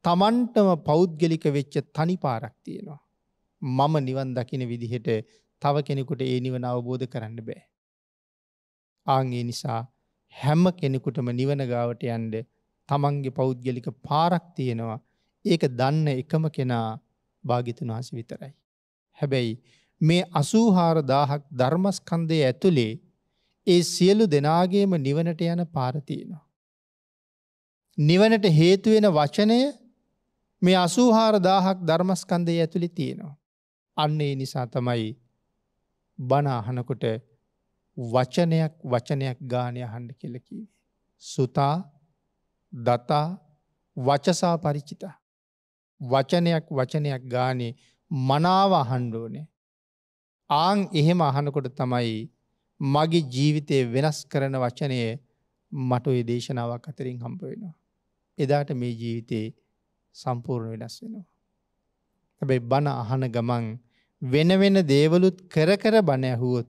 තමන්ටම පෞද්ගලික වෙච්ච තනි පාරක් තියෙනවා. මම නිවන් දකින විදිහට තව කෙනෙකුට ඒ නිවන අවබෝධ කරන්න බෑ. ආංගේ නිසා හැම කෙනෙකුටම නිවන ගාවට යන්ඩ තමන්ගේ පෞද්ගලික පාරක් තියෙනවා ඒක දන්න එකම කෙනා භාගිතුන් වහස විතරයි. හැබැයි මේ අසූහාර දාහක් ධර්මස්කන්දය ඇතුළේ ඒ සියලු දෙනාගේම නිවනට යන පාර තියෙනවා. නිවනට හේතු වෙන වචනය මේ 84000ක් ධර්මස්කන්ධය ඇතුලේ තියෙනවා. අන්න ඒ නිසා තමයි බණ අහනකොට වචනයක් වචනයක් ගානය අහන්න කියලා කිව්වේ. සුතා දතා වචසා ಪರಿචිතා වචනයක් වචනයක් ගානේ මනාව අහන්න ඕනේ. ආන් එහෙම අහනකොට තමයි මගේ ජීවිතය වෙනස් කරන වචනය මට ඔය දේශනාවක් අතරින් හම්ප වෙනවා. එදාට මේ ජීවිතයේ සම්පූර්ණ වෙනස් වෙනවා. හැබැයි බණ අහන ගමන් වෙන වෙන දේවලුත් කර කර බණ ඇහුවොත්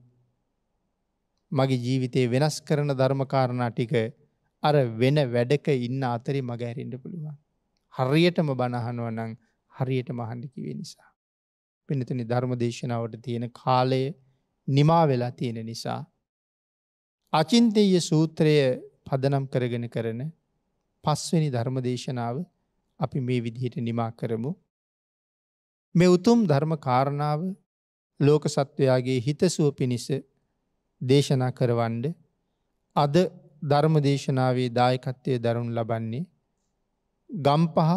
මගේ ජීවිතේ වෙනස් කරන ධර්මකාරණා ටික අර වෙන වැඩක ඉන්න අතරි මග ඇරෙන්ඩ පුළුවන්. හරියටම බණහනුව නං හරියට මහන්ඩිකිවේ නිසා. පිනතුනි ධර්ම දේශනාවට තියෙන කාලයේ නිමා වෙලා තියෙන නිසා අචින්තය සූත්‍රය පදනම් කරගෙන කරන පස්වෙනි ධර්මදේශනාව අපි මේ විදිහට නිමා කරමු. මෙ උතුම් ධර්ම කාරණාව ලෝක සත්වයාගේ හිතසුව පිණිස දේශනා කරවන්ඩ අද ධර්මදේශනාවේ දායකත්වය දරුණු ලබන්නේ ගම්පහ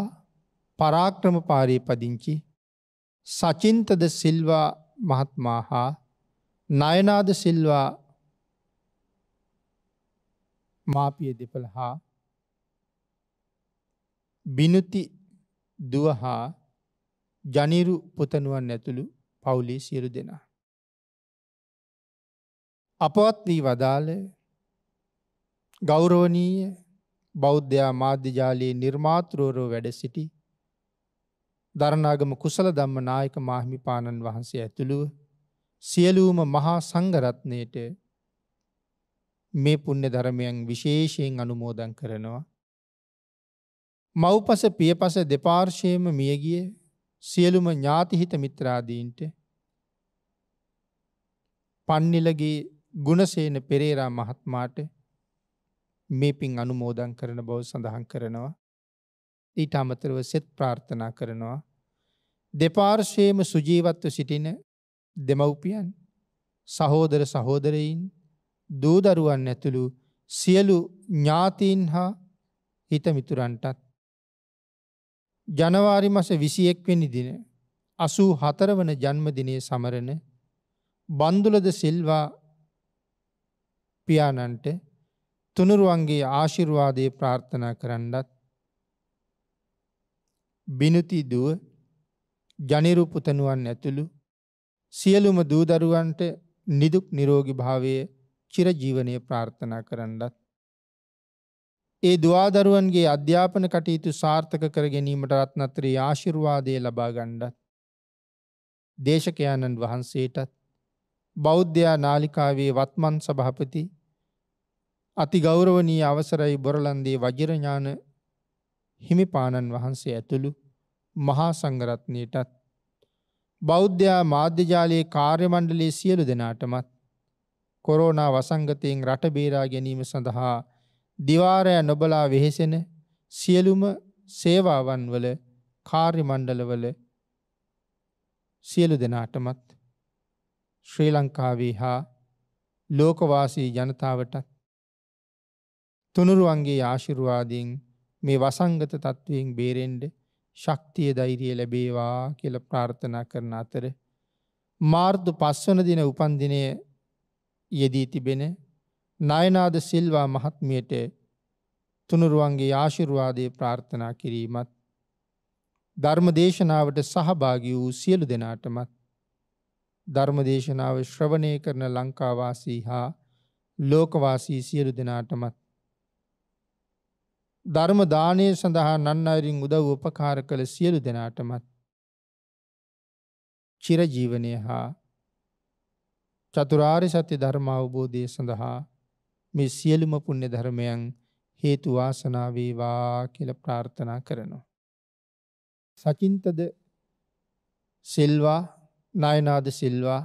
පරාක්‍රම පාරය පදිංචි සචින්තද සිල්වා මහත්මා හා නයනාද සිල්වා මාපිය දෙපළ හා බිනුති දුවහා ජනිරු පුතනුවන් ඇතුළු පවුලේ සියලු දෙනා. අපවත් වී වදාළ ගෞරෝණීය බෞද්ධයා මාධ්‍යජාලයේ නිර්මාතෘවරෝ වැඩ සිටි දරණාගම කුසල දම්ම නායක මාහිමිපාණන් වහන්සේ ඇතුළුව සියලූම මහා සංගරත්නයට මේ පුුණ්‍ය ධර්මයන් විශේෂයෙන් අනුමෝදන් කරනවා. මව්පස පියපස දෙපාර්ශයම මියගිය සියලුම ඥාතිහිත මිත්‍රාදීන්ට පන්නිලගේ ගුණසේන පෙරේරා මහත්මාට මේ පින් අනුමෝදන් කරන බව සඳහන් කරනවා. ඊට අමතරව සෙත් ප්‍රාර්ථනා කරනවා. දෙපාර්ශයම සුජීවත්ව සිටින දෙමව්පියන් සහෝදර සහෝදරයින් දූදරුවන් ඇතුළු සියලු ඥාතීන් හා හිතමිතුරන්ටත් ජනවාරි මස විසියෙක්වෙනි දින අසූ හතරවන ජන්මදිනය සමරණ බන්දුලද සිල්වා පියාණන්ට තුනුරුවන්ගේ ආශිර්වාදය ප්‍රාර්ථනා කරන්නත් බිනුති දුව ජනිරු පුතනුවන් ඇතුළු සියලුම දූ දරුවන්ට නිදුක් නිරෝගී භාවයේ චිරජීවනයේ ප්‍රාර්ථනා කරන්නත් ඒ දුවා දරුවන්ගේ අධ්‍යාපන කටයුතු සාර්ථක කර ගැනීමට රත්නත්‍රී ආශිර්වාදය ලබා ගන්නත් දේශකයන්න් වහන්සේටත් බෞද්ධයා නාලිකාවේ වත්මන් සභාපති අති ගෞරවනී අවසරයි බොරලන්දේ වජිරඥාන හිමිපාණන් වහන්සේ ඇතුළු මහා සංගරත්නයටත් බෞද්ධයා මාධ්‍යජාලයේ කාර්යමණ්ඩලයේ සියලු දෙනාටමත් කොරෝනා වසංගතයෙන් රට බේරා ගැනීම සඳහා දිවාරය නොබලා වෙහෙසෙන සියලුම සේවාවන් වල කාර්යමණ්ඩලවල සියලු දෙනාටමත් ශ්‍රී ලංකාවේ හා ලෝකවාසී ජනතාවටත් තුනුරුවන්ගේ ආශිරුවාදීන් මේ වසංගත තත්ත්වයෙන් බේරෙන්ඩ ශක්තිය ධෛරිය ලැබේවා කියල ප්‍රාර්ථනා කරන අතර මාර්දු පස්වන දින උපන්දිනය යෙදී තිබෙන නයනාද සිල්වා මහත්මියට තුනුරුවන්ගේ ආශිරුවාදය ප්‍රාර්ථනා කිරීමත් ධර්ම දේශනාවට සහභාගි වූ සියලු දෙනාටමත් ධර්ම දේශනාව ශ්‍රවණය කරන ලංකාවාසී හා ලෝකවාසී සියලු දෙනාටමත් ධර්ම දානය සඳහා නන් අයරින් උදව් උපකාර කළ සියලු දෙනාටමත් චිරජීවනය හා චතුරාරි සත්‍ය ධර්ම අවබෝධය සඳහා මේ සියලුම පුුණ්‍ය ධර්මයන් හේතු වාසනාවේවා කියල ප්‍රාර්ථනා කරනවා. සචින්තද සිල්වා නයනාද සිල්වා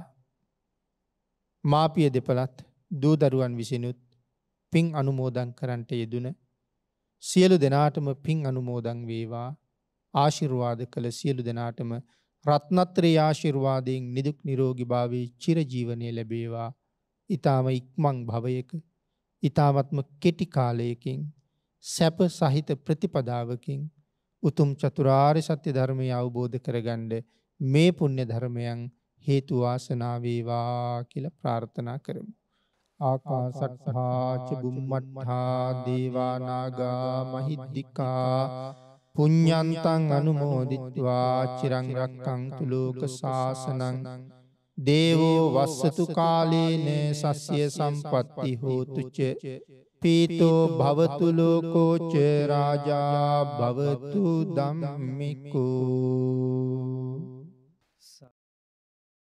මාපිය දෙපළත් දූදරුවන් විසිනුත් පින් අනුමෝදන් කරන්ට යෙදුන සියලු දෙනාටම පින් අනුමෝදන් වේවා ආශිර්වාද කළ සියලු දෙනාටම රත්නත්‍රේ ආශිර්වාදයෙන් නිදුක් නිරෝගී භාවයේ චිරජීවනය ලැබේවා ඊ타ම ඉක්මන් භවයක ඊ타මත්ම කෙටි කාලයකින් සැප සහිත ප්‍රතිපදාවකින් උතුම් චතුරාර්ය සත්‍ය ධර්මය අවබෝධ කරගන්න මේ පුණ්‍ය ධර්මයන් හේතු වාසනා වේවා කියලා ප්‍රාර්ථනා කරමු ආකාසට්ඨා ච බුම්මට්ඨා දේවා නාග මහිද්దికා පුඤ්ඤන්තං අනුමෝදිත්වා චිරං රක්ඛන්තු ලෝක සාසනං දේවෝ වස්සතු කාලේන සස්්‍ය සම්පත්ති හෝතු ච පීතෝ භවතු ලෝකෝ ච රාජා භවතු ධම්මිකෝ